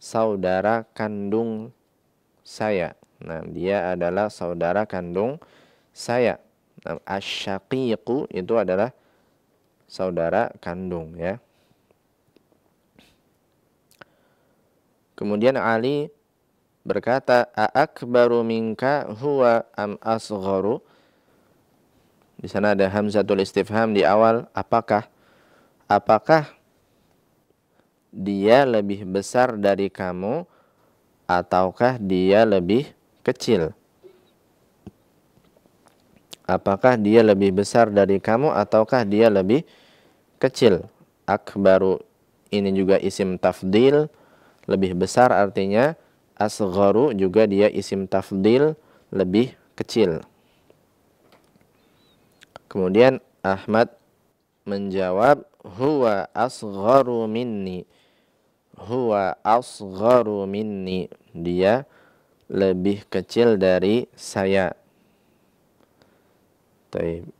saudara kandung saya. Nah, dia adalah saudara kandung saya. Nah, asyaqiqu itu adalah saudara kandung ya. Kemudian Ali berkata, baru mingka huwa am asgharu?" Di sana ada hamzatul istifham di awal, apakah apakah dia lebih besar dari kamu ataukah dia lebih kecil? Apakah dia lebih besar dari kamu ataukah dia lebih kecil? Akbaru ini juga isim tafdil, lebih besar artinya asgharu juga dia isim tafdil lebih kecil. Kemudian Ahmad menjawab huwa asgharu minni. Huwa asgharu minni. Dia lebih kecil dari saya. Taib.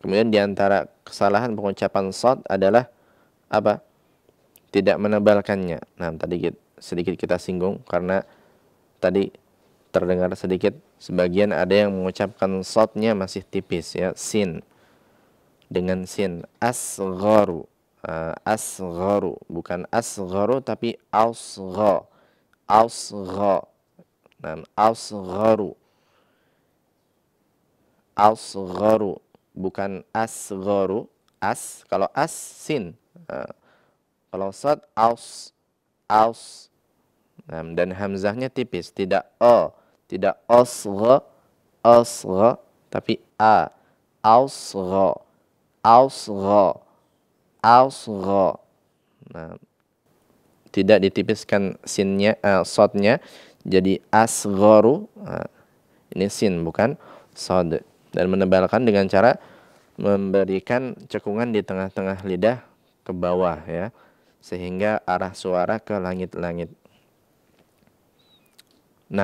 Kemudian antara kesalahan pengucapan sod adalah apa? Tidak menebalkannya. Nah, tadi kita sedikit kita singgung karena tadi terdengar sedikit sebagian ada yang mengucapkan sotnya masih tipis ya sin dengan sin asgharu uh, asgharu bukan asgharu tapi ausgha ausgha dan ausgharu ausgharu bukan asgharu as kalau as sin uh, kalau sot aus aus dan hamzahnya tipis tidak o tidak osro osro tapi a ausro ausro ausro tidak ditipiskan sinnya uh, sodnya jadi asgoru nah, ini sin bukan sod dan menebalkan dengan cara memberikan cekungan di tengah-tengah lidah ke bawah ya sehingga arah suara ke langit-langit. 6.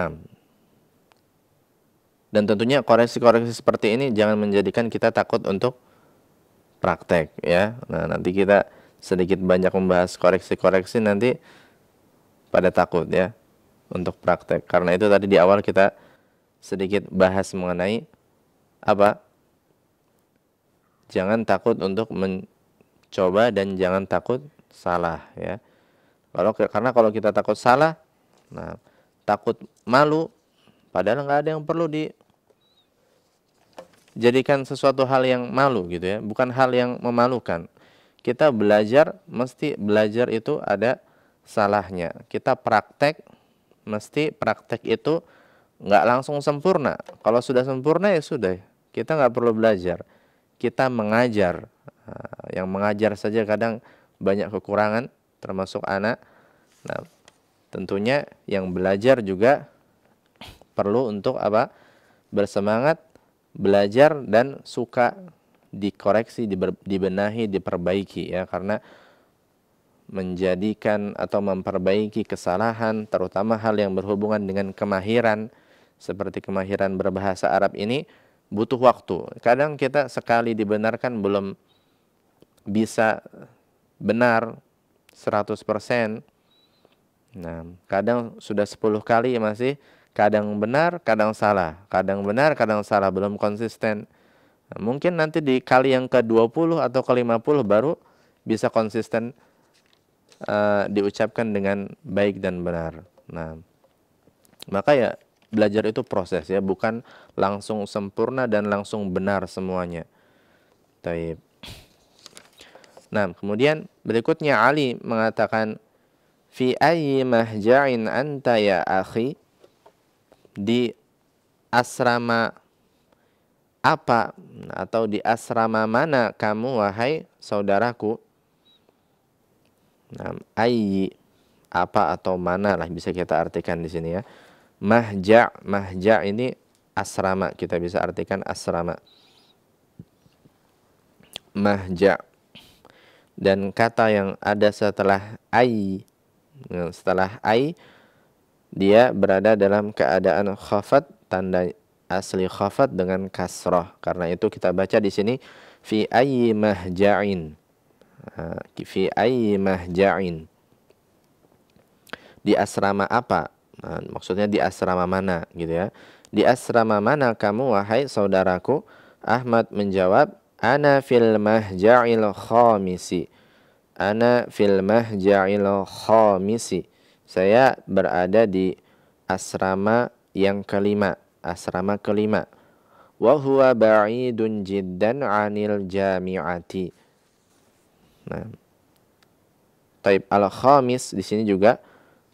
Dan tentunya koreksi-koreksi seperti ini jangan menjadikan kita takut untuk praktek ya. Nah, nanti kita sedikit banyak membahas koreksi-koreksi nanti pada takut ya untuk praktek. Karena itu tadi di awal kita sedikit bahas mengenai apa? Jangan takut untuk mencoba dan jangan takut salah ya. Kalau karena kalau kita takut salah, nah takut malu, padahal nggak ada yang perlu dijadikan sesuatu hal yang malu gitu ya, bukan hal yang memalukan. Kita belajar mesti belajar itu ada salahnya. Kita praktek mesti praktek itu nggak langsung sempurna. Kalau sudah sempurna ya sudah, kita nggak perlu belajar. Kita mengajar. Ah, yang mengajar saja kadang banyak kekurangan termasuk anak. Nah, tentunya yang belajar juga perlu untuk apa? bersemangat belajar dan suka dikoreksi, diber, dibenahi, diperbaiki ya karena menjadikan atau memperbaiki kesalahan terutama hal yang berhubungan dengan kemahiran seperti kemahiran berbahasa Arab ini butuh waktu. Kadang kita sekali dibenarkan belum bisa benar 100%. Nah, kadang sudah 10 kali ya masih kadang benar, kadang salah, kadang benar, kadang salah, belum konsisten. Nah, mungkin nanti di kali yang ke-20 atau ke-50 baru bisa konsisten uh, diucapkan dengan baik dan benar. Nah, maka ya belajar itu proses ya, bukan langsung sempurna dan langsung benar semuanya. Taib. Nah, kemudian berikutnya Ali mengatakan fi ayyi mahja'in anta ya akhi di asrama apa atau di asrama mana kamu wahai saudaraku nah, ayyi apa atau mana lah bisa kita artikan di sini ya mahja mahja ini asrama kita bisa artikan asrama mahja dan kata yang ada setelah ai setelah ai dia berada dalam keadaan khafat tanda asli khafat dengan kasroh karena itu kita baca di sini fi ayi mahja'in ah, fi ayi mahja'in di asrama apa ah, maksudnya di asrama mana gitu ya di asrama mana kamu wahai saudaraku Ahmad menjawab Ana fil mahja'il khamisi. Ana fil mahja'il khamisi. Saya berada di asrama yang kelima, asrama kelima. Wa huwa ba'idun jiddan 'anil jami'ati. Nah. Taib al-khamis di sini juga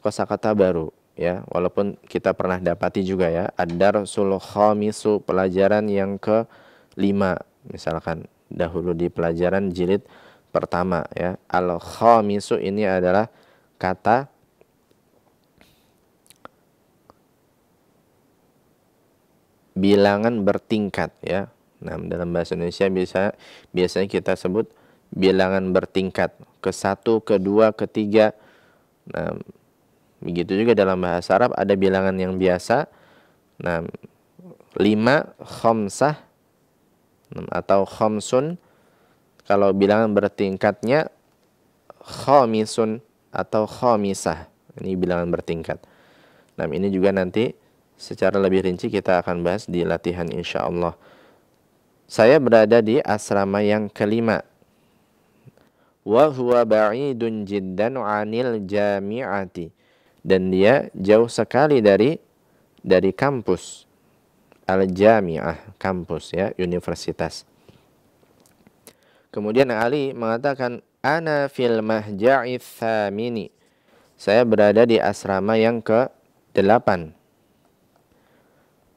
kosakata baru ya, walaupun kita pernah dapati juga ya, ad-darsul khamisu pelajaran yang kelima misalkan dahulu di pelajaran jilid pertama ya al khamisu ini adalah kata bilangan bertingkat ya nah dalam bahasa Indonesia bisa biasanya kita sebut bilangan bertingkat ke satu kedua ketiga nah begitu juga dalam bahasa Arab ada bilangan yang biasa nah lima khomsah atau khamsun kalau bilangan bertingkatnya khamisun atau khamisah ini bilangan bertingkat nah ini juga nanti secara lebih rinci kita akan bahas di latihan insya Allah saya berada di asrama yang kelima wa huwa ba'idun jiddan 'anil jami'ati dan dia jauh sekali dari dari kampus al-jami'ah kampus ya universitas kemudian Ali mengatakan ana fil mahja'i thamini saya berada di asrama yang ke delapan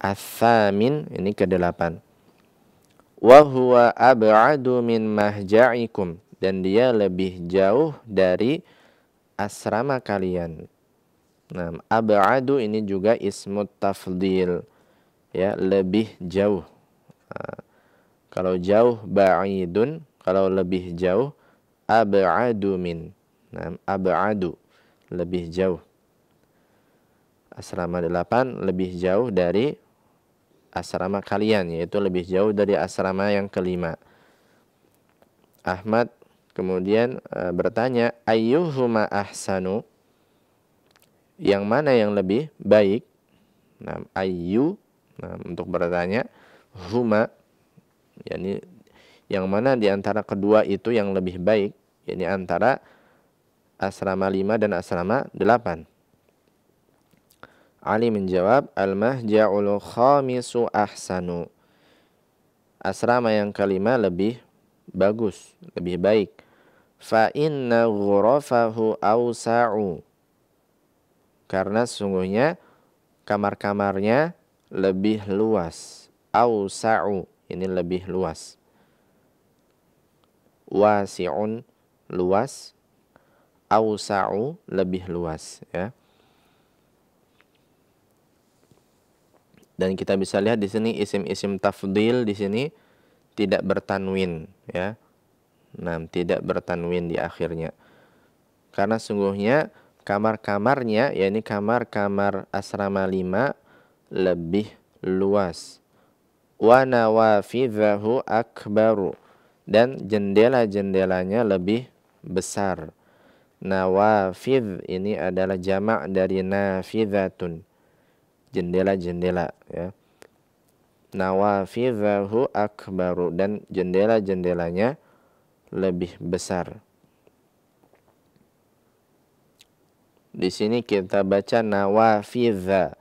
Athamin ini ke delapan wa huwa ab'adu min mahja'ikum dan dia lebih jauh dari asrama kalian. Nah, ab'adu ini juga ismut tafdil ya lebih jauh ah, kalau jauh ba'idun kalau lebih jauh ab'adu min nah, ab'adu lebih jauh asrama 8 lebih jauh dari asrama kalian yaitu lebih jauh dari asrama yang kelima Ahmad kemudian e, bertanya ayyuhuma ahsanu yang mana yang lebih baik nah ayyu Nah, untuk bertanya, huma, yakni yang mana di antara kedua itu yang lebih baik, yakni antara asrama 5 dan asrama 8. Ali menjawab, al-mahja'ul khamisu ahsanu. Asrama yang kelima lebih bagus, lebih baik. Fa inna ghurafahu awsa'u. Karena sungguhnya kamar-kamarnya lebih luas. Ausa'u ini lebih luas. Wasi'un luas. Ausa'u lebih luas ya. Dan kita bisa lihat di sini isim-isim tafdil di sini tidak bertanwin ya. Nah, tidak bertanwin di akhirnya. Karena sungguhnya kamar-kamarnya ya ini kamar-kamar asrama lima lebih luas. Wa nawafidhahu akbaru dan jendela-jendelanya lebih besar. Nawafidh ini adalah jamak dari nafidhatun. Jendela-jendela ya. Nawafidhahu akbaru dan jendela-jendelanya lebih besar. Di sini kita baca nawafidhah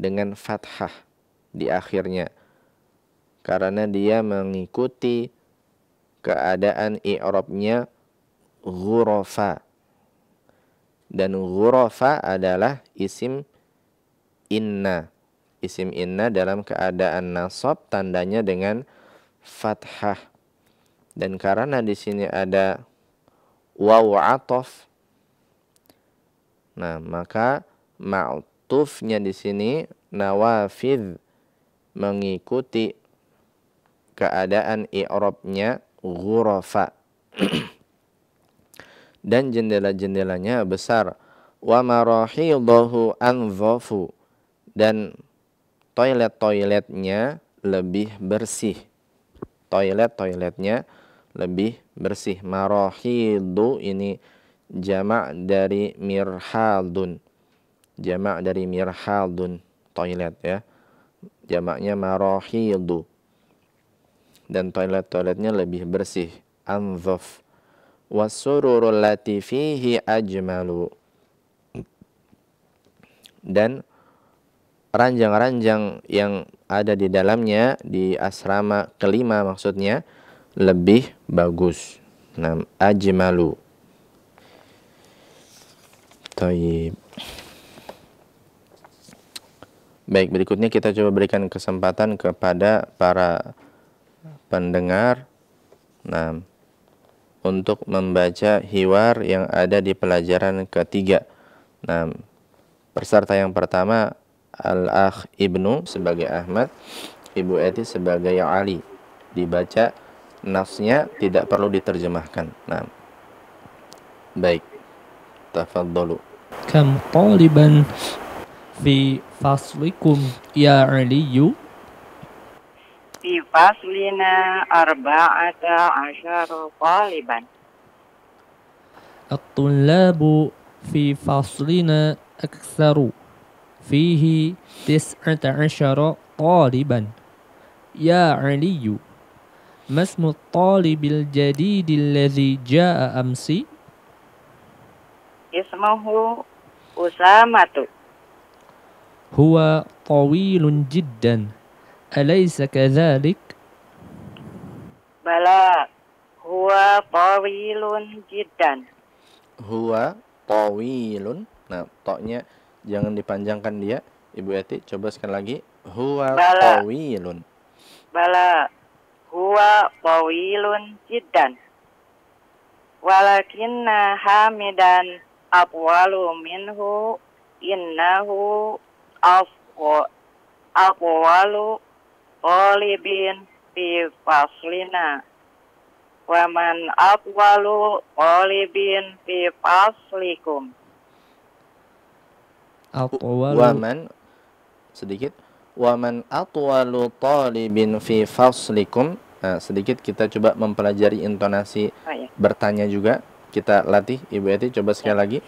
dengan fathah di akhirnya karena dia mengikuti keadaan i'rabnya ghurafa dan ghurafa adalah isim inna isim inna dalam keadaan nasab tandanya dengan fathah dan karena di sini ada waw atof nah maka ma'ut Tufnya di sini nawafid mengikuti keadaan i'rabnya ghurafa. Dan jendela-jendelanya besar. Wa marahidahu anzafu. Dan toilet-toiletnya lebih bersih. Toilet-toiletnya lebih bersih. Marahidu ini jamak dari mirhadun jamak dari mirhadun toilet ya jamaknya marohidu dan toilet-toiletnya lebih bersih anzof wasururul latifihi ajmalu dan ranjang-ranjang yang ada di dalamnya di asrama kelima maksudnya lebih bagus. nam ajmalu. Taib. Baik, berikutnya kita coba berikan kesempatan kepada para pendengar nah, untuk membaca hiwar yang ada di pelajaran ketiga. Nah, peserta yang pertama Al-Akh Ibnu sebagai Ahmad, Ibu Eti sebagai Ali. Dibaca nasnya tidak perlu diterjemahkan. Nah, baik. Tafadhalu. Kam taliban fi faslikum ya Aliyu fi faslina arba'ata asyara taliban At-tullabu fi faslina aksaru fihi tis'ata asyara taliban Ya Aliyu Masmu talibil jadidil ladzi jaa amsi Ismuhu Usamatu huwa tawilun jiddan. Alaysa kadhalik? Bala, huwa tawilun jiddan. Huwa tawilun. Nah, toknya jangan dipanjangkan dia. Ibu Yati, coba sekali lagi. Huwa Bala. tawilun. Bala, huwa tawilun jiddan. Walakinna hamidan atwalu minhu innahu afwalu olibin fi faslina waman atwalu olibin fi faslikum waman sedikit waman atwalu talibin fi faslikum nah, sedikit kita coba mempelajari intonasi oh, iya. bertanya juga kita latih Ibu Eti coba sekali ya. lagi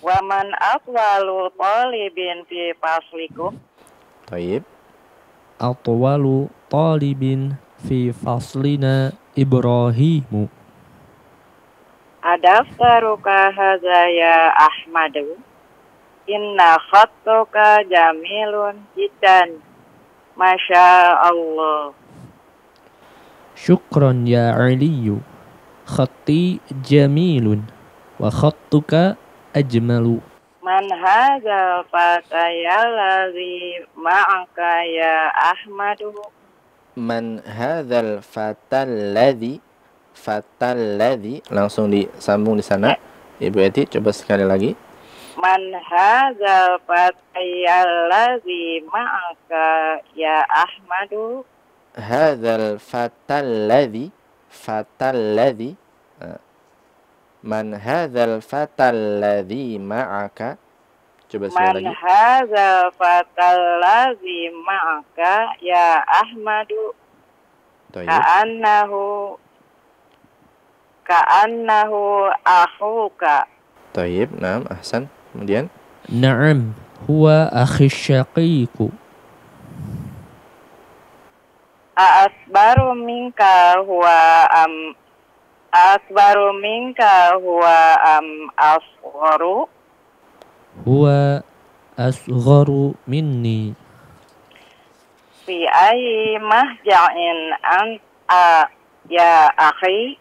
Waman atwalu talibin fi faslikum. Taib. Atwalu talibin fi faslina Ibrahimu. Adaftaruka haza ya Ahmadu. Inna khattuka jamilun jidan. Masya Allah. Syukron ya Aliyu. Khatti jamilun. Wa khattuka ajmalu Man hadzal fataya ladzi ma'aka ya Ahmadu Man hadzal fatal ladzi fatal langsung disambung di sana Ibu Eti coba sekali lagi Man hadzal fataya ladzi ma'aka ya Ahmadu Hadzal fatal ladzi fatal ladzi Man hadzal fatal ladzi ma'aka? Coba sekali lagi. Man hadzal fatal ladzi ma'aka ya Ahmadu. Tayyib. Ka'annahu ka'annahu akhuka. Tayyib, na'am, ahsan. Kemudian? Na'am, huwa akhi syaqiqu. A'asbaru minka huwa am Akbaru minka huwa am asgharu? Huwa asgharu minni. Fi ayi mahja'in anta ya akhi?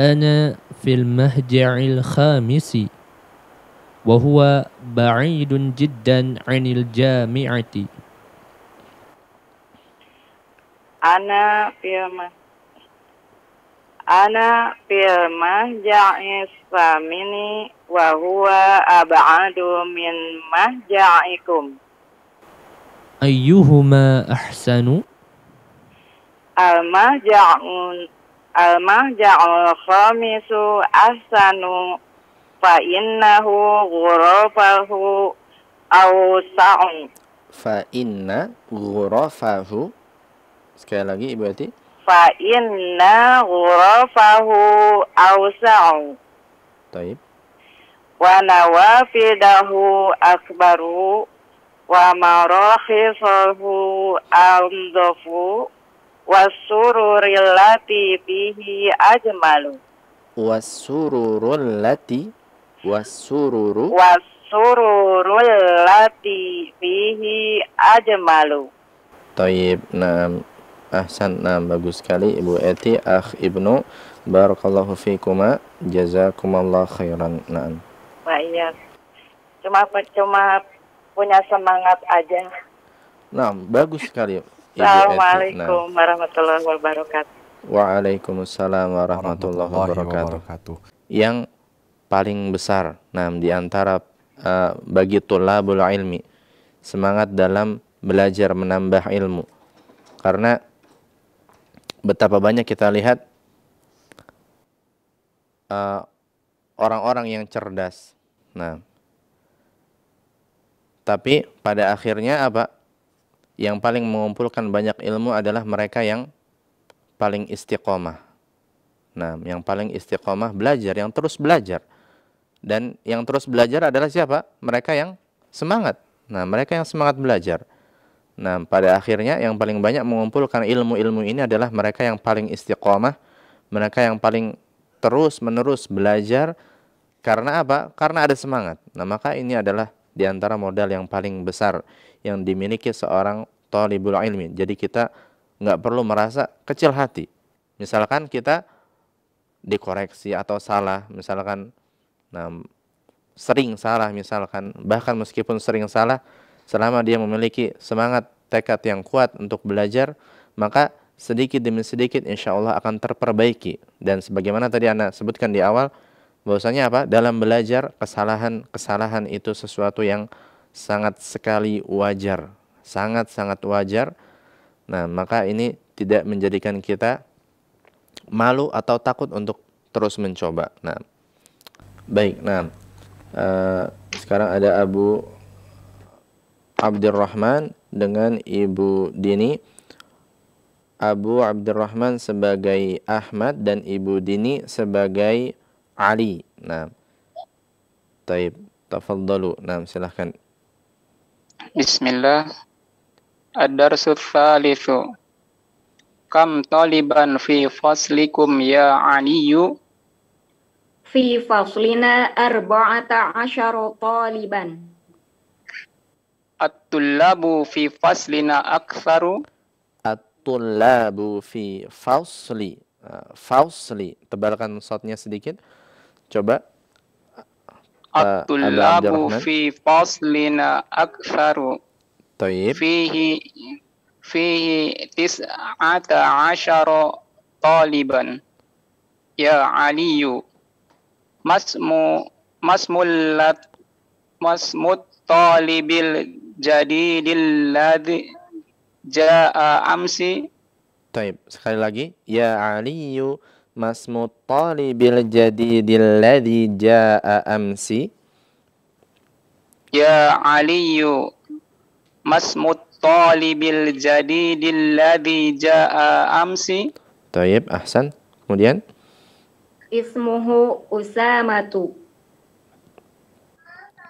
Ana fil mahja'il khamisi. وهو بعيد جدا عن الجامعة أنا في المهجع Ana fil mahja'i famini wa huwa ab'adu min mahja'ikum. Ayyuhuma ahsanu? Al-mahja'un Al-mahja'ul khamisu ahsanu fa innahu ghurafahu awsa'un. Fa inna ghurafahu Sekali lagi Ibu hati fa inna ghurafahu awsa'u. Taib. Wa nawafidahu akbaru wa marahisahu andafu wasururil lati fihi ajmalu. Wasururul lati wasururu wasururul lati fihi ajmalu. Taib. Nah, Ahsan nah, bagus sekali Ibu Eti Akh Ibnu Barakallahu fiikuma jazakumallah khairan Nah, Baik cuma cuma punya semangat aja Nah bagus sekali Ibu Assalamualaikum nah. warahmatullahi wabarakatuh Waalaikumsalam warahmatullahi wabarakatuh. wabarakatuh Yang paling besar nah di antara uh, bagi tulabul ilmi semangat dalam belajar menambah ilmu karena betapa banyak kita lihat eh, orang-orang uh, yang cerdas. Nah, tapi pada akhirnya apa? Yang paling mengumpulkan banyak ilmu adalah mereka yang paling istiqomah. Nah, yang paling istiqomah belajar, yang terus belajar. Dan yang terus belajar adalah siapa? Mereka yang semangat. Nah, mereka yang semangat belajar. Nah, pada akhirnya yang paling banyak mengumpulkan ilmu-ilmu ini adalah mereka yang paling istiqomah, mereka yang paling terus-menerus belajar karena apa? Karena ada semangat. Nah, maka ini adalah di antara modal yang paling besar yang dimiliki seorang tolibul ilmi. Jadi kita nggak perlu merasa kecil hati. Misalkan kita dikoreksi atau salah, misalkan nah, sering salah misalkan, bahkan meskipun sering salah, Selama dia memiliki semangat tekad yang kuat untuk belajar, maka sedikit demi sedikit insya Allah akan terperbaiki. Dan sebagaimana tadi Anda sebutkan di awal, bahwasanya apa? Dalam belajar, kesalahan-kesalahan itu sesuatu yang sangat sekali wajar. Sangat-sangat wajar. Nah, maka ini tidak menjadikan kita malu atau takut untuk terus mencoba. Nah, baik. Nah, uh, sekarang ada Abu Abdurrahman dengan Ibu Dini. Abu Abdurrahman sebagai Ahmad dan Ibu Dini sebagai Ali. Nah. Taib, tafadhalu. Nah, silahkan. Bismillah. Ad-darsu tsalitsu. Kam taliban fi faslikum ya Aliyu? Fi faslina arba'ata asyara taliban. At-tullabu fi faslina aktsaru. At-tullabu fi fasli. Uh, eh, fausli. Tebalkan shotnya sedikit. Coba. Eh, At-tullabu fi faslina aktsaru. Taib. Fihi fihi tis'ata asyara taliban. Ya Aliyu. Masmu masmul lat masmut talibil jadidil ladhi jaa amsi Taib, sekali lagi ya aliyu masmu talibil jadidil ladhi jaa amsi ya aliyu masmu talibil jadidil ladhi jaa amsi Taib, ahsan. Kemudian Ismuhu Usamatu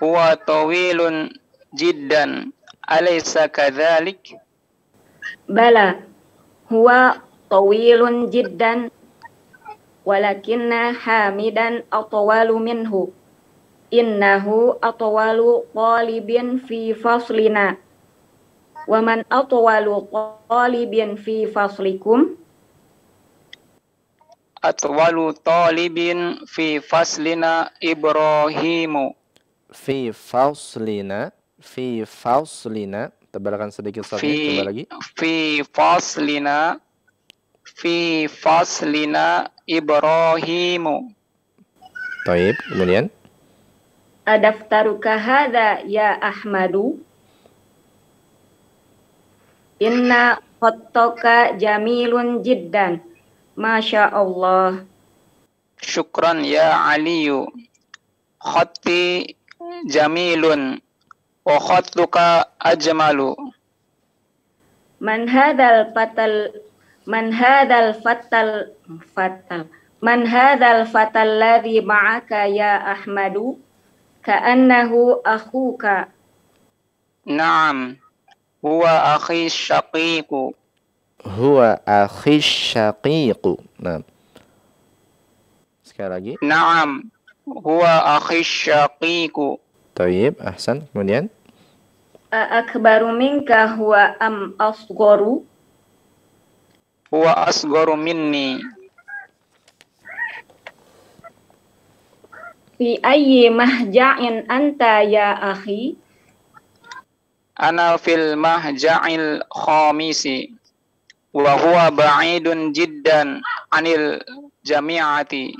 Huwa tawilun jiddan alaysa kadhalik bala huwa tawilun jiddan walakinna hamidan atwalu minhu innahu atwalu qalibin fi faslina wa man atwalu qalibin fi faslikum atwalu talibin fi faslina ibrahimu fi faslina fi fauslina tebalkan sedikit saja ya. coba lagi fi fauslina fi faslina Ibrahimu. Taib, kemudian. Adaftaruka hada ya Ahmadu. Inna khattaka jamilun jiddan. Masya Allah. Syukran ya Aliyu. khatti jamilun وخطك أجمل من هذا الفتى من هذا الفتى فتل من هذا الفتى الذي معك يا أحمد كأنه أخوك نعم هو أخي الشقيق هو أخي الشقيق نعم sekali lagi نعم هو أخي الشقيق Toib, ahsan. Kemudian eh, akbaru minka huwa am asgoru. Huwa asgoru minni. Fi ayyi mahja'in anta ya akhi? Ana fil mahja'il khamisi wa huwa ba'idun jiddan anil jami'ati.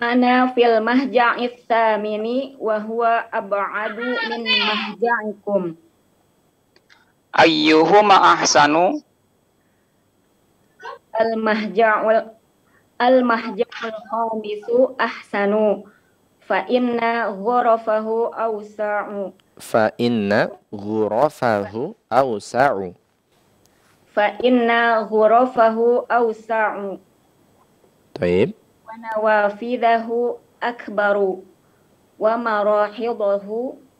Ana fil mahja'is samini wa huwa ab'adu min mahja'ikum. Ayyuhuma ahsanu? Al mahja'ul al mahja'ul khamisu ahsanu fa inna ghurafahu awsa'u. Fa inna ghurafahu awsa'u. Fa inna ghurafahu awsa'u. Baik. وَنَوَافِذَهُ أَكْبَرُ وَمَرَاحِضَهُ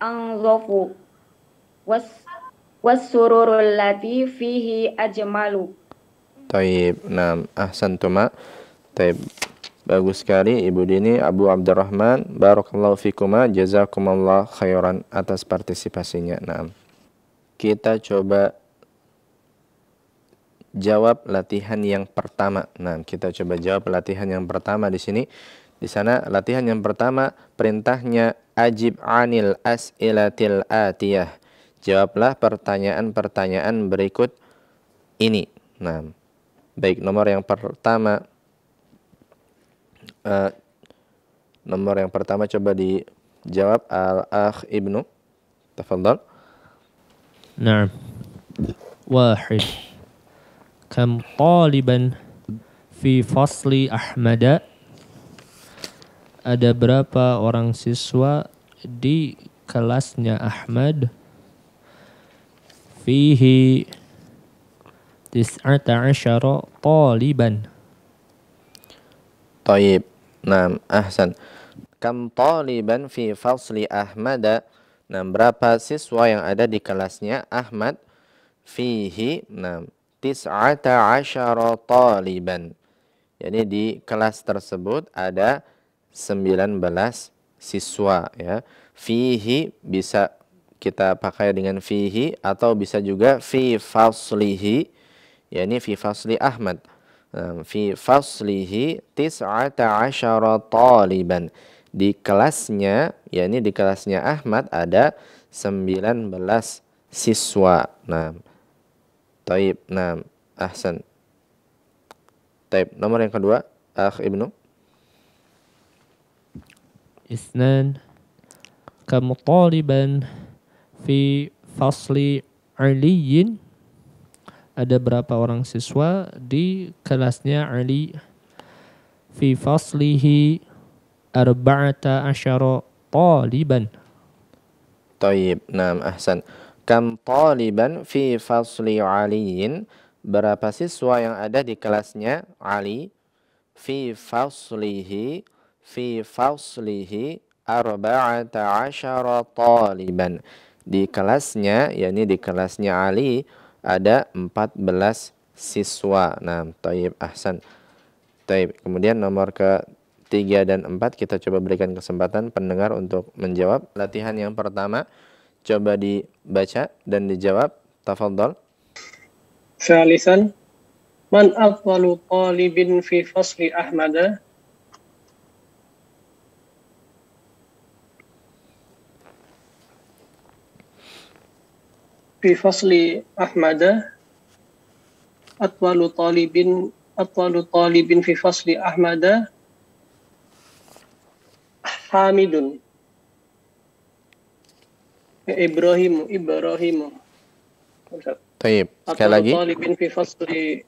أَنْظَفُ وَالسُّرُرُ الَّتِي فِيهِ أَجْمَلُ fihi ajmalu Taib, nah, ahsantuma. Taib, bagus sekali Ibu Dini, Abu Abdurrahman, Barakallahu fikuma, jazakumullah khairan atas partisipasinya. Nah, kita coba jawab latihan yang pertama. Nah, kita coba jawab latihan yang pertama di sini. Di sana latihan yang pertama perintahnya ajib anil as'ilatil atiyah. Jawablah pertanyaan-pertanyaan berikut ini. Nah, baik nomor yang pertama uh, nomor yang pertama coba dijawab al-akh ibnu tafadhal. Nah. Wahid kam taliban fi fasli ahmada ada berapa orang siswa di kelasnya Ahmad fihi tis'ata asyara taliban Taib Nam Ahsan Kam taliban fi fasli Ahmada nam berapa siswa yang ada di kelasnya Ahmad Fihi Nam tis'ata asyara taliban. Jadi di kelas tersebut ada 19 siswa ya. Fihi bisa kita pakai dengan fihi atau bisa juga fi faslihi yani fi fasli Ahmad. Nah, fi faslihi tis'ata asyara taliban. Di kelasnya yakni di kelasnya Ahmad ada 19 siswa. Nah, Taib. Nah, ahsan. Taib. Nomor yang kedua, akh ibnu. Isnan kamu taliban fi fasli aliyin ada berapa orang siswa di kelasnya Ali fi faslihi arba'ata asyara taliban Taib, nam ahsan. Kam taliban fi fasli aliyin. Berapa siswa yang ada di kelasnya Ali? Fi faslihi fi faslihi arba'ata asyara taliban. Di kelasnya, yakni di kelasnya Ali ada 14 siswa. Nah, Taib Ahsan. Taib. Kemudian nomor ke 3 dan empat kita coba berikan kesempatan pendengar untuk menjawab. Latihan yang pertama, Coba dibaca dan dijawab. Tafadhal. Salisan, man afdalu talibin fi fasli Ahmada? Fi fasli Ahmada atwalu talibin atwalu talibin fi fasli Ahmada Hamidun Ibrahim Ibrahim Taib. sekali lagi talibin fi fasli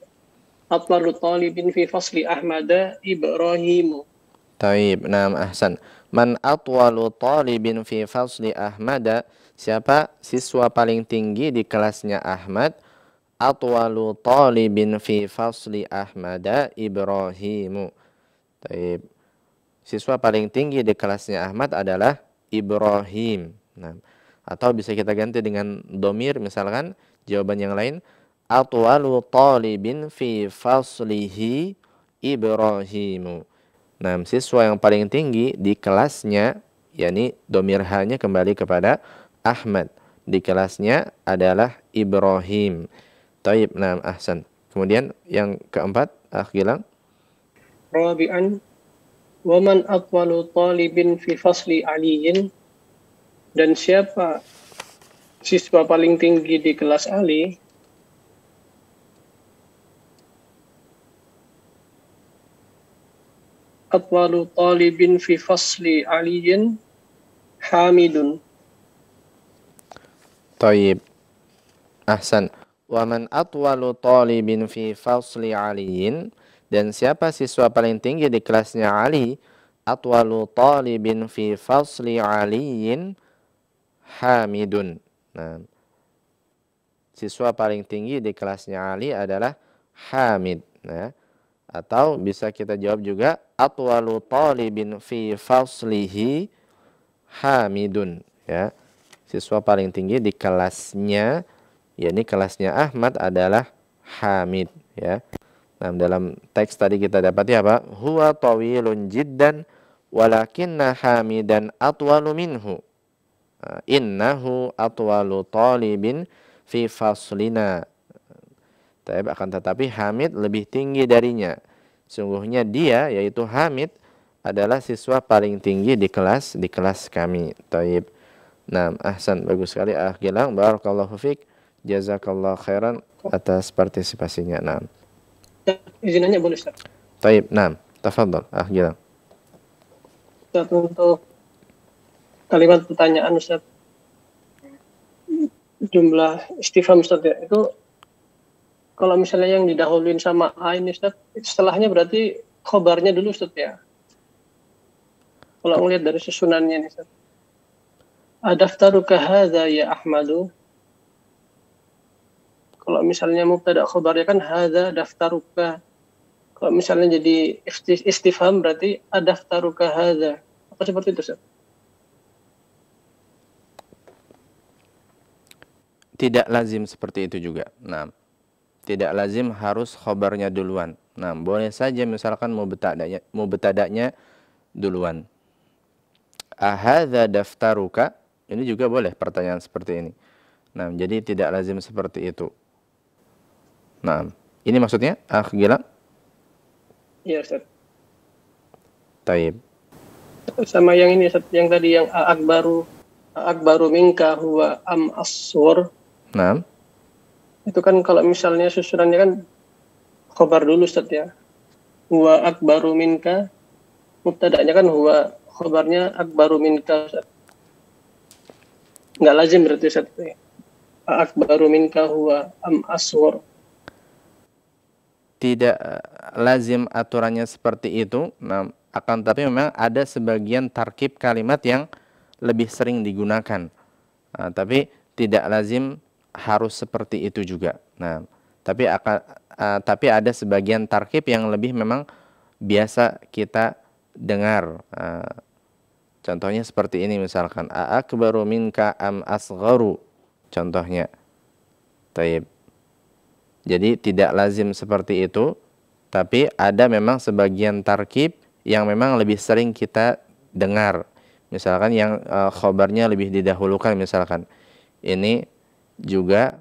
atlalu talibin fi fasli Ahmad Ibrahim Taib. Naam Ahsan. man atwalu talibin fi fasli Ahmad? siapa siswa paling tinggi di kelasnya Ahmad atwalu talibin fi fasli Ahmad Ibrahimu Taib. Siswa paling tinggi di kelasnya Ahmad adalah Ibrahim. Nah, atau bisa kita ganti dengan domir misalkan jawaban yang lain atwalu talibin fi faslihi Ibrahimu. Nah, siswa yang paling tinggi di kelasnya yakni domir hanya kembali kepada Ahmad. Di kelasnya adalah Ibrahim. Taib nam ahsan. Kemudian yang keempat, ah Gilang. Rabi'an waman atwalu talibin fi fasli aliyin dan siapa siswa paling tinggi di kelas Ali? Atwalu talibin fi fasli aliyin hamidun. Taib. Ahsan. Waman atwalu talibin fi fasli aliyin. Dan siapa siswa paling tinggi di kelasnya Ali? Atwalu talibin fi fasli aliyin Hamidun. Nah, siswa paling tinggi di kelasnya Ali adalah Hamid. Nah, atau bisa kita jawab juga atwalu talibin fi faslihi Hamidun. Ya, siswa paling tinggi di kelasnya, yakni kelasnya Ahmad adalah Hamid. Ya. Nah, dalam teks tadi kita dapat ya apa? Huwa tawilun jiddan walakinna hamidan atwalu minhu. Eh, innahu atwalu talibin fi faslina Taib akan tetapi Hamid lebih tinggi darinya. Sungguhnya dia yaitu Hamid adalah siswa paling tinggi di kelas di kelas kami. Taib. Nah, ahsan bagus sekali ah Gilang barakallahu fik. Jazakallah khairan atas partisipasinya. Nah. Izinannya boleh Taib. Nah, tafadhol ah Gilang. Untuk kalimat pertanyaan Ustaz jumlah istifham Ustaz ya itu kalau misalnya yang didahuluin sama A ini Ustaz setelahnya berarti khobarnya dulu Ustaz ya kalau ngelihat dari susunannya ini Ustaz Adaftaru hadza ya Ahmadu kalau misalnya mubtada khobarnya kan hadza daftaruka kalau misalnya jadi istifham berarti adaftaru hadza apa seperti itu Ustaz tidak lazim seperti itu juga. Nah, tidak lazim harus khobarnya duluan. Nah, boleh saja misalkan mau betadanya, mau betadanya duluan. Ahadza daftaruka, ini juga boleh pertanyaan seperti ini. Nah, jadi tidak lazim seperti itu. Nah, ini maksudnya, ah gila? Iya, Ustaz. Taib. Sama yang ini, Ustaz, yang tadi yang akbaru akbaru minka huwa am aswar Nah. Itu kan kalau misalnya susunannya kan khobar dulu Ustaz ya. Huwa akbaru minka. Mubtadaknya kan huwa khobarnya akbaru minka Ustaz. Enggak lazim berarti Ustaz. Ya. Akbaru minka huwa am aswar. Tidak eh, lazim aturannya seperti itu. Nah, akan tapi memang ada sebagian tarkib kalimat yang lebih sering digunakan. Nah, tapi tidak lazim harus seperti itu juga. Nah, tapi akan uh, tapi ada sebagian tarkib yang lebih memang biasa kita dengar. Uh, contohnya seperti ini misalkan a akbaru minka am asgharu contohnya. Taib. Jadi tidak lazim seperti itu, tapi ada memang sebagian tarkib yang memang lebih sering kita dengar. Misalkan yang uh, eh, khobarnya lebih didahulukan misalkan. Ini juga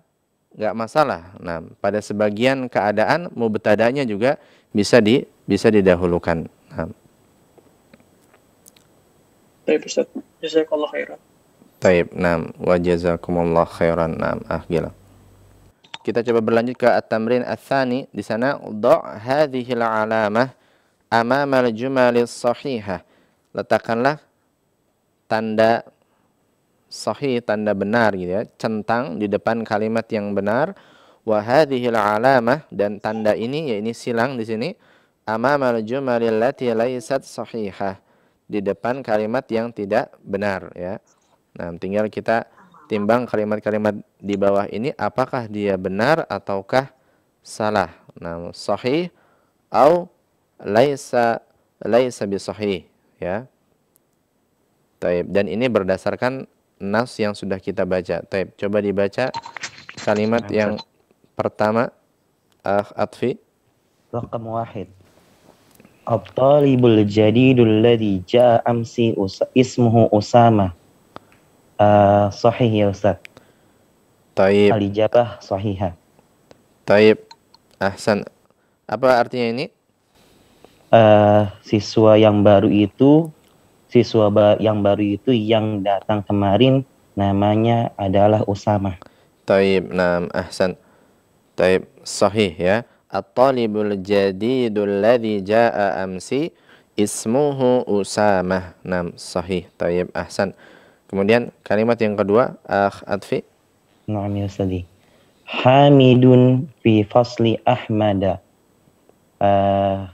nggak masalah. Nah, pada sebagian keadaan mubtada'nya juga bisa di bisa didahulukan. Nah. Baik Ustaz. Jazakallah khairan. Taib, nam, wa jazakumullah khairan, nam, ah gila. Kita coba berlanjut ke at-tamrin ats-tsani. Di sana dha' hadhihi al-alamah amama al-jumal as-sahihah. Letakkanlah tanda sahih tanda benar gitu ya centang di depan kalimat yang benar wa hadhil alamah dan tanda ini ya ini silang di sini amamal jumalil lati laisat sahihah di depan kalimat yang tidak benar ya nah tinggal kita timbang kalimat-kalimat di bawah ini apakah dia benar ataukah salah nah sahih au laisa laisa bisahih ya Taib. Dan ini berdasarkan nas yang sudah kita baca. Taib, coba dibaca kalimat Amin. yang pertama uh, atfi rakam wahid. Abtalibul jadidul ladhi jaa amsi usa, ismuhu Usama. Uh, sahih ya Ustaz. Taib. Alijabah ijabah sahihah. Taib. Ahsan. Apa artinya ini? Uh, siswa yang baru itu siswa yang baru itu yang datang kemarin namanya adalah Usama. Taib, nam ahsan. Taib, sahih ya. At-talibul jadidul ladhi ja'a amsi ismuhu Usama Nam sahih. Taib, ahsan. Kemudian kalimat yang kedua, akh Adfi. Naam ya Hamidun fi fasli Ahmada. Uh,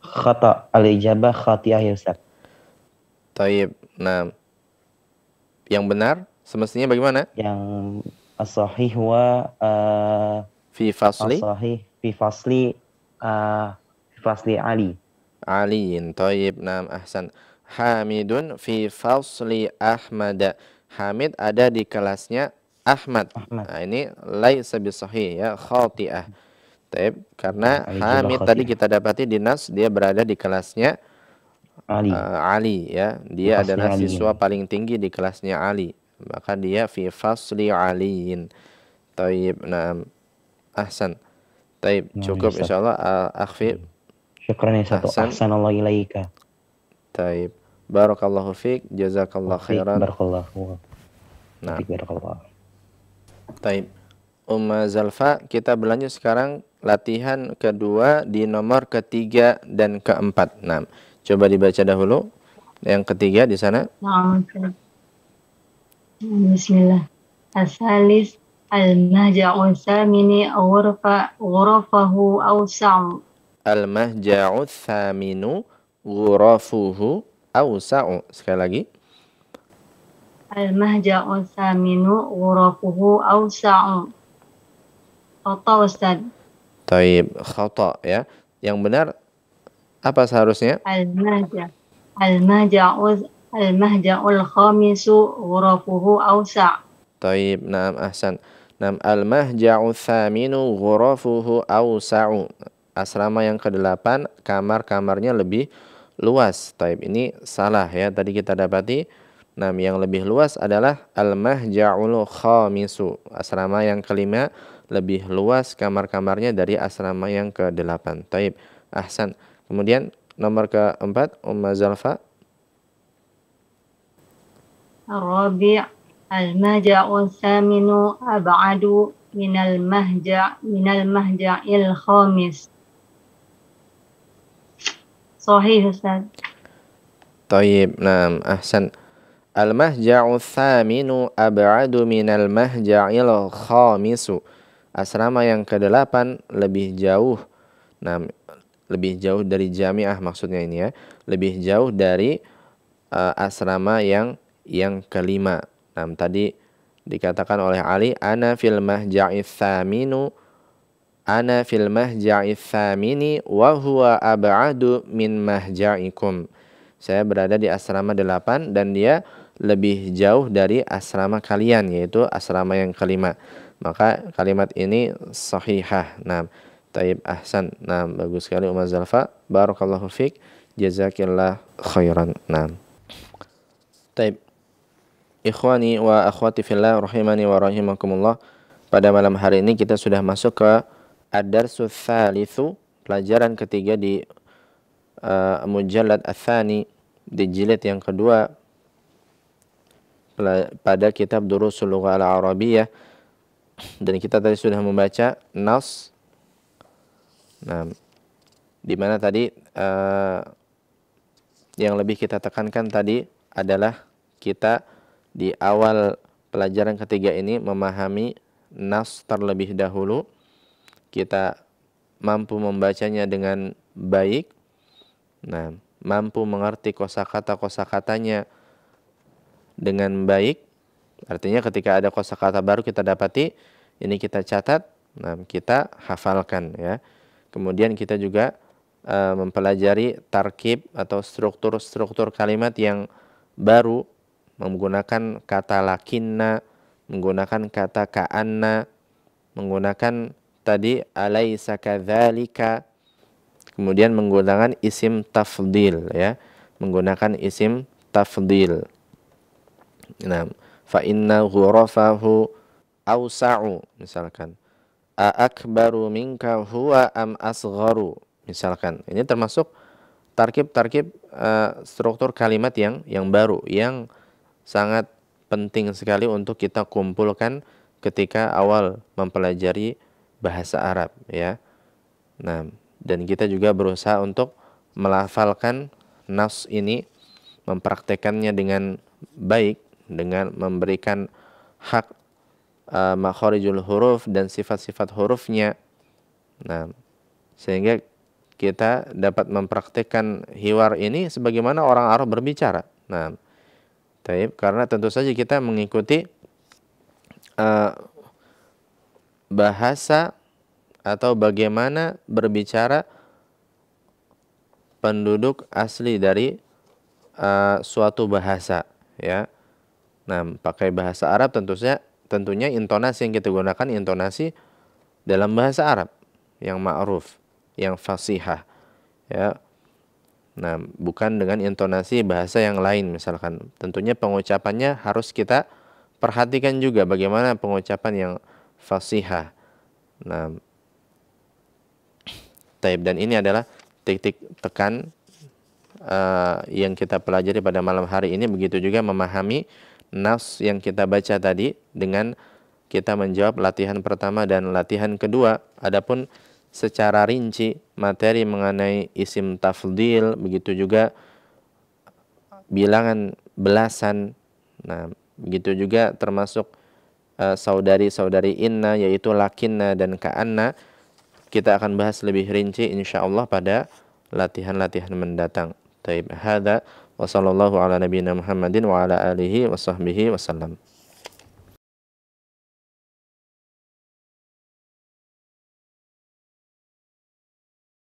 khata al-ijabah khatiyah ya Ustaz. Taib. Nah, yang benar semestinya bagaimana? Yang as-sahih wa uh, fi fasli sahih fi fasli eh, fi fasli Ali. Aliin. Taib. Nah, ahsan. Hamidun fi fasli Ahmad. Hamid ada di kelasnya Ahmad. Ahmad. Nah, ini laisa sahih ya, khati'ah. Taib, karena nah, Hamid tadi kita dapati dinas dia berada di kelasnya Ali. Uh, Ali ya. Dia fasli adalah Ali. siswa paling tinggi di kelasnya Ali. Maka dia fi fasli Aliin. Taib nam Ahsan. Taib cukup insyaallah uh, ah, akhfi. Syukran ya satu. Ahsan. Allah ilaika. Taib. Barakallahu fiik, Jazakallah khairan. Barakallahu. Nah. Barakallahu. Taib. Umma Zalfa, kita berlanjut sekarang latihan kedua di nomor ketiga dan keempat. Nah, Coba dibaca dahulu. Yang ketiga di sana. Bismillah. Asalis al-mahja'u thamini ghurfa ghurafahu awsa'u. Al-mahja'u thaminu ghurafuhu awsa'u. Sekali lagi. Al-mahja'u thaminu ghurafuhu awsa'u. Khata Ustaz. Taib, khata ya. Yang benar apa seharusnya? Al-Mahja. Al-Mahja'ul Al-Mahja'ul khamisu ghurafuhu awsa'. Taib, nam ahsan. Nam al-Mahja'u thaminu ghurafuhu awsa'u. Asrama yang ke-8 kamar-kamarnya lebih luas. Taib ini salah ya. Tadi kita dapati Nah, yang lebih luas adalah al-mahja'ul khamisu. Asrama yang kelima lebih luas kamar-kamarnya dari asrama yang ke-8. Taib. Ahsan. Kemudian nomor keempat Umma Zalfa. Rabi al majaun saminu abadu min al mahja min al mahja il khamis. Sahih Ustaz. Tayyib, nam ahsan. Al mahja'u thaminu ab'adu min al mahja'il khamisu. Asrama yang ke-8 lebih jauh. Nah, lebih jauh dari jamiah maksudnya ini ya lebih jauh dari uh, asrama yang yang kelima nah tadi dikatakan oleh Ali ana fil mahja'is saminu ana fil mahja'is samini wa huwa ab'adu min mahja'ikum saya berada di asrama delapan dan dia lebih jauh dari asrama kalian yaitu asrama yang kelima maka kalimat ini sahihah nah Taib Ahsan. Nah, bagus sekali Umar Zalfa. Barakallahu fiik. Jazakillah khairan. Nah. Taib. Ikhwani wa akhwati fillah rahimani wa rahimakumullah. Pada malam hari ini kita sudah masuk ke ad-darsu pelajaran ketiga di uh, mujallad athani di jilid yang kedua pada kitab Durusul Lughah al arabiyah dan kita tadi sudah membaca nas Nah, di mana tadi uh, yang lebih kita tekankan tadi adalah kita di awal pelajaran ketiga ini memahami nas terlebih dahulu. Kita mampu membacanya dengan baik. Nah, mampu mengerti kosakata-kosakatanya dengan baik. Artinya ketika ada kosakata baru kita dapati, ini kita catat, nah kita hafalkan ya. Kemudian kita juga uh, mempelajari tarkib atau struktur-struktur kalimat yang baru menggunakan kata lakinna, menggunakan kata ka'anna, menggunakan tadi alaisa kadzalika, kemudian menggunakan isim tafdil ya, menggunakan isim tafdil. Nah, fa inna ghurafahu awsa'u misalkan akbaru minka huwa am asgharu misalkan ini termasuk tarkib-tarkib uh, struktur kalimat yang yang baru yang sangat penting sekali untuk kita kumpulkan ketika awal mempelajari bahasa Arab ya. Nah, dan kita juga berusaha untuk melafalkan nas ini mempraktekannya dengan baik dengan memberikan hak uh, eh, makhorijul huruf dan sifat-sifat hurufnya. Nah, sehingga kita dapat mempraktikkan hiwar ini sebagaimana orang Arab berbicara. Nah, taib karena tentu saja kita mengikuti uh, bahasa atau bagaimana berbicara penduduk asli dari uh, suatu bahasa ya. Nah, pakai bahasa Arab tentu saja tentunya intonasi yang kita gunakan intonasi dalam bahasa Arab yang ma'ruf, yang fasihah. Ya. Nah, bukan dengan intonasi bahasa yang lain misalkan. Tentunya pengucapannya harus kita perhatikan juga bagaimana pengucapan yang fasihah. Nah, taib dan ini adalah titik tekan uh, yang kita pelajari pada malam hari ini begitu juga memahami nas yang kita baca tadi dengan kita menjawab latihan pertama dan latihan kedua. Adapun secara rinci materi mengenai isim tafdil, begitu juga bilangan belasan. Nah, begitu juga termasuk saudari eh, saudari-saudari inna yaitu lakinna dan ka'anna. Kita akan bahas lebih rinci insyaallah pada latihan-latihan mendatang. Taib hadza Wassalamualaikum ala nabiyina Muhammadin wa ala alihi wa sahbihi wasallam.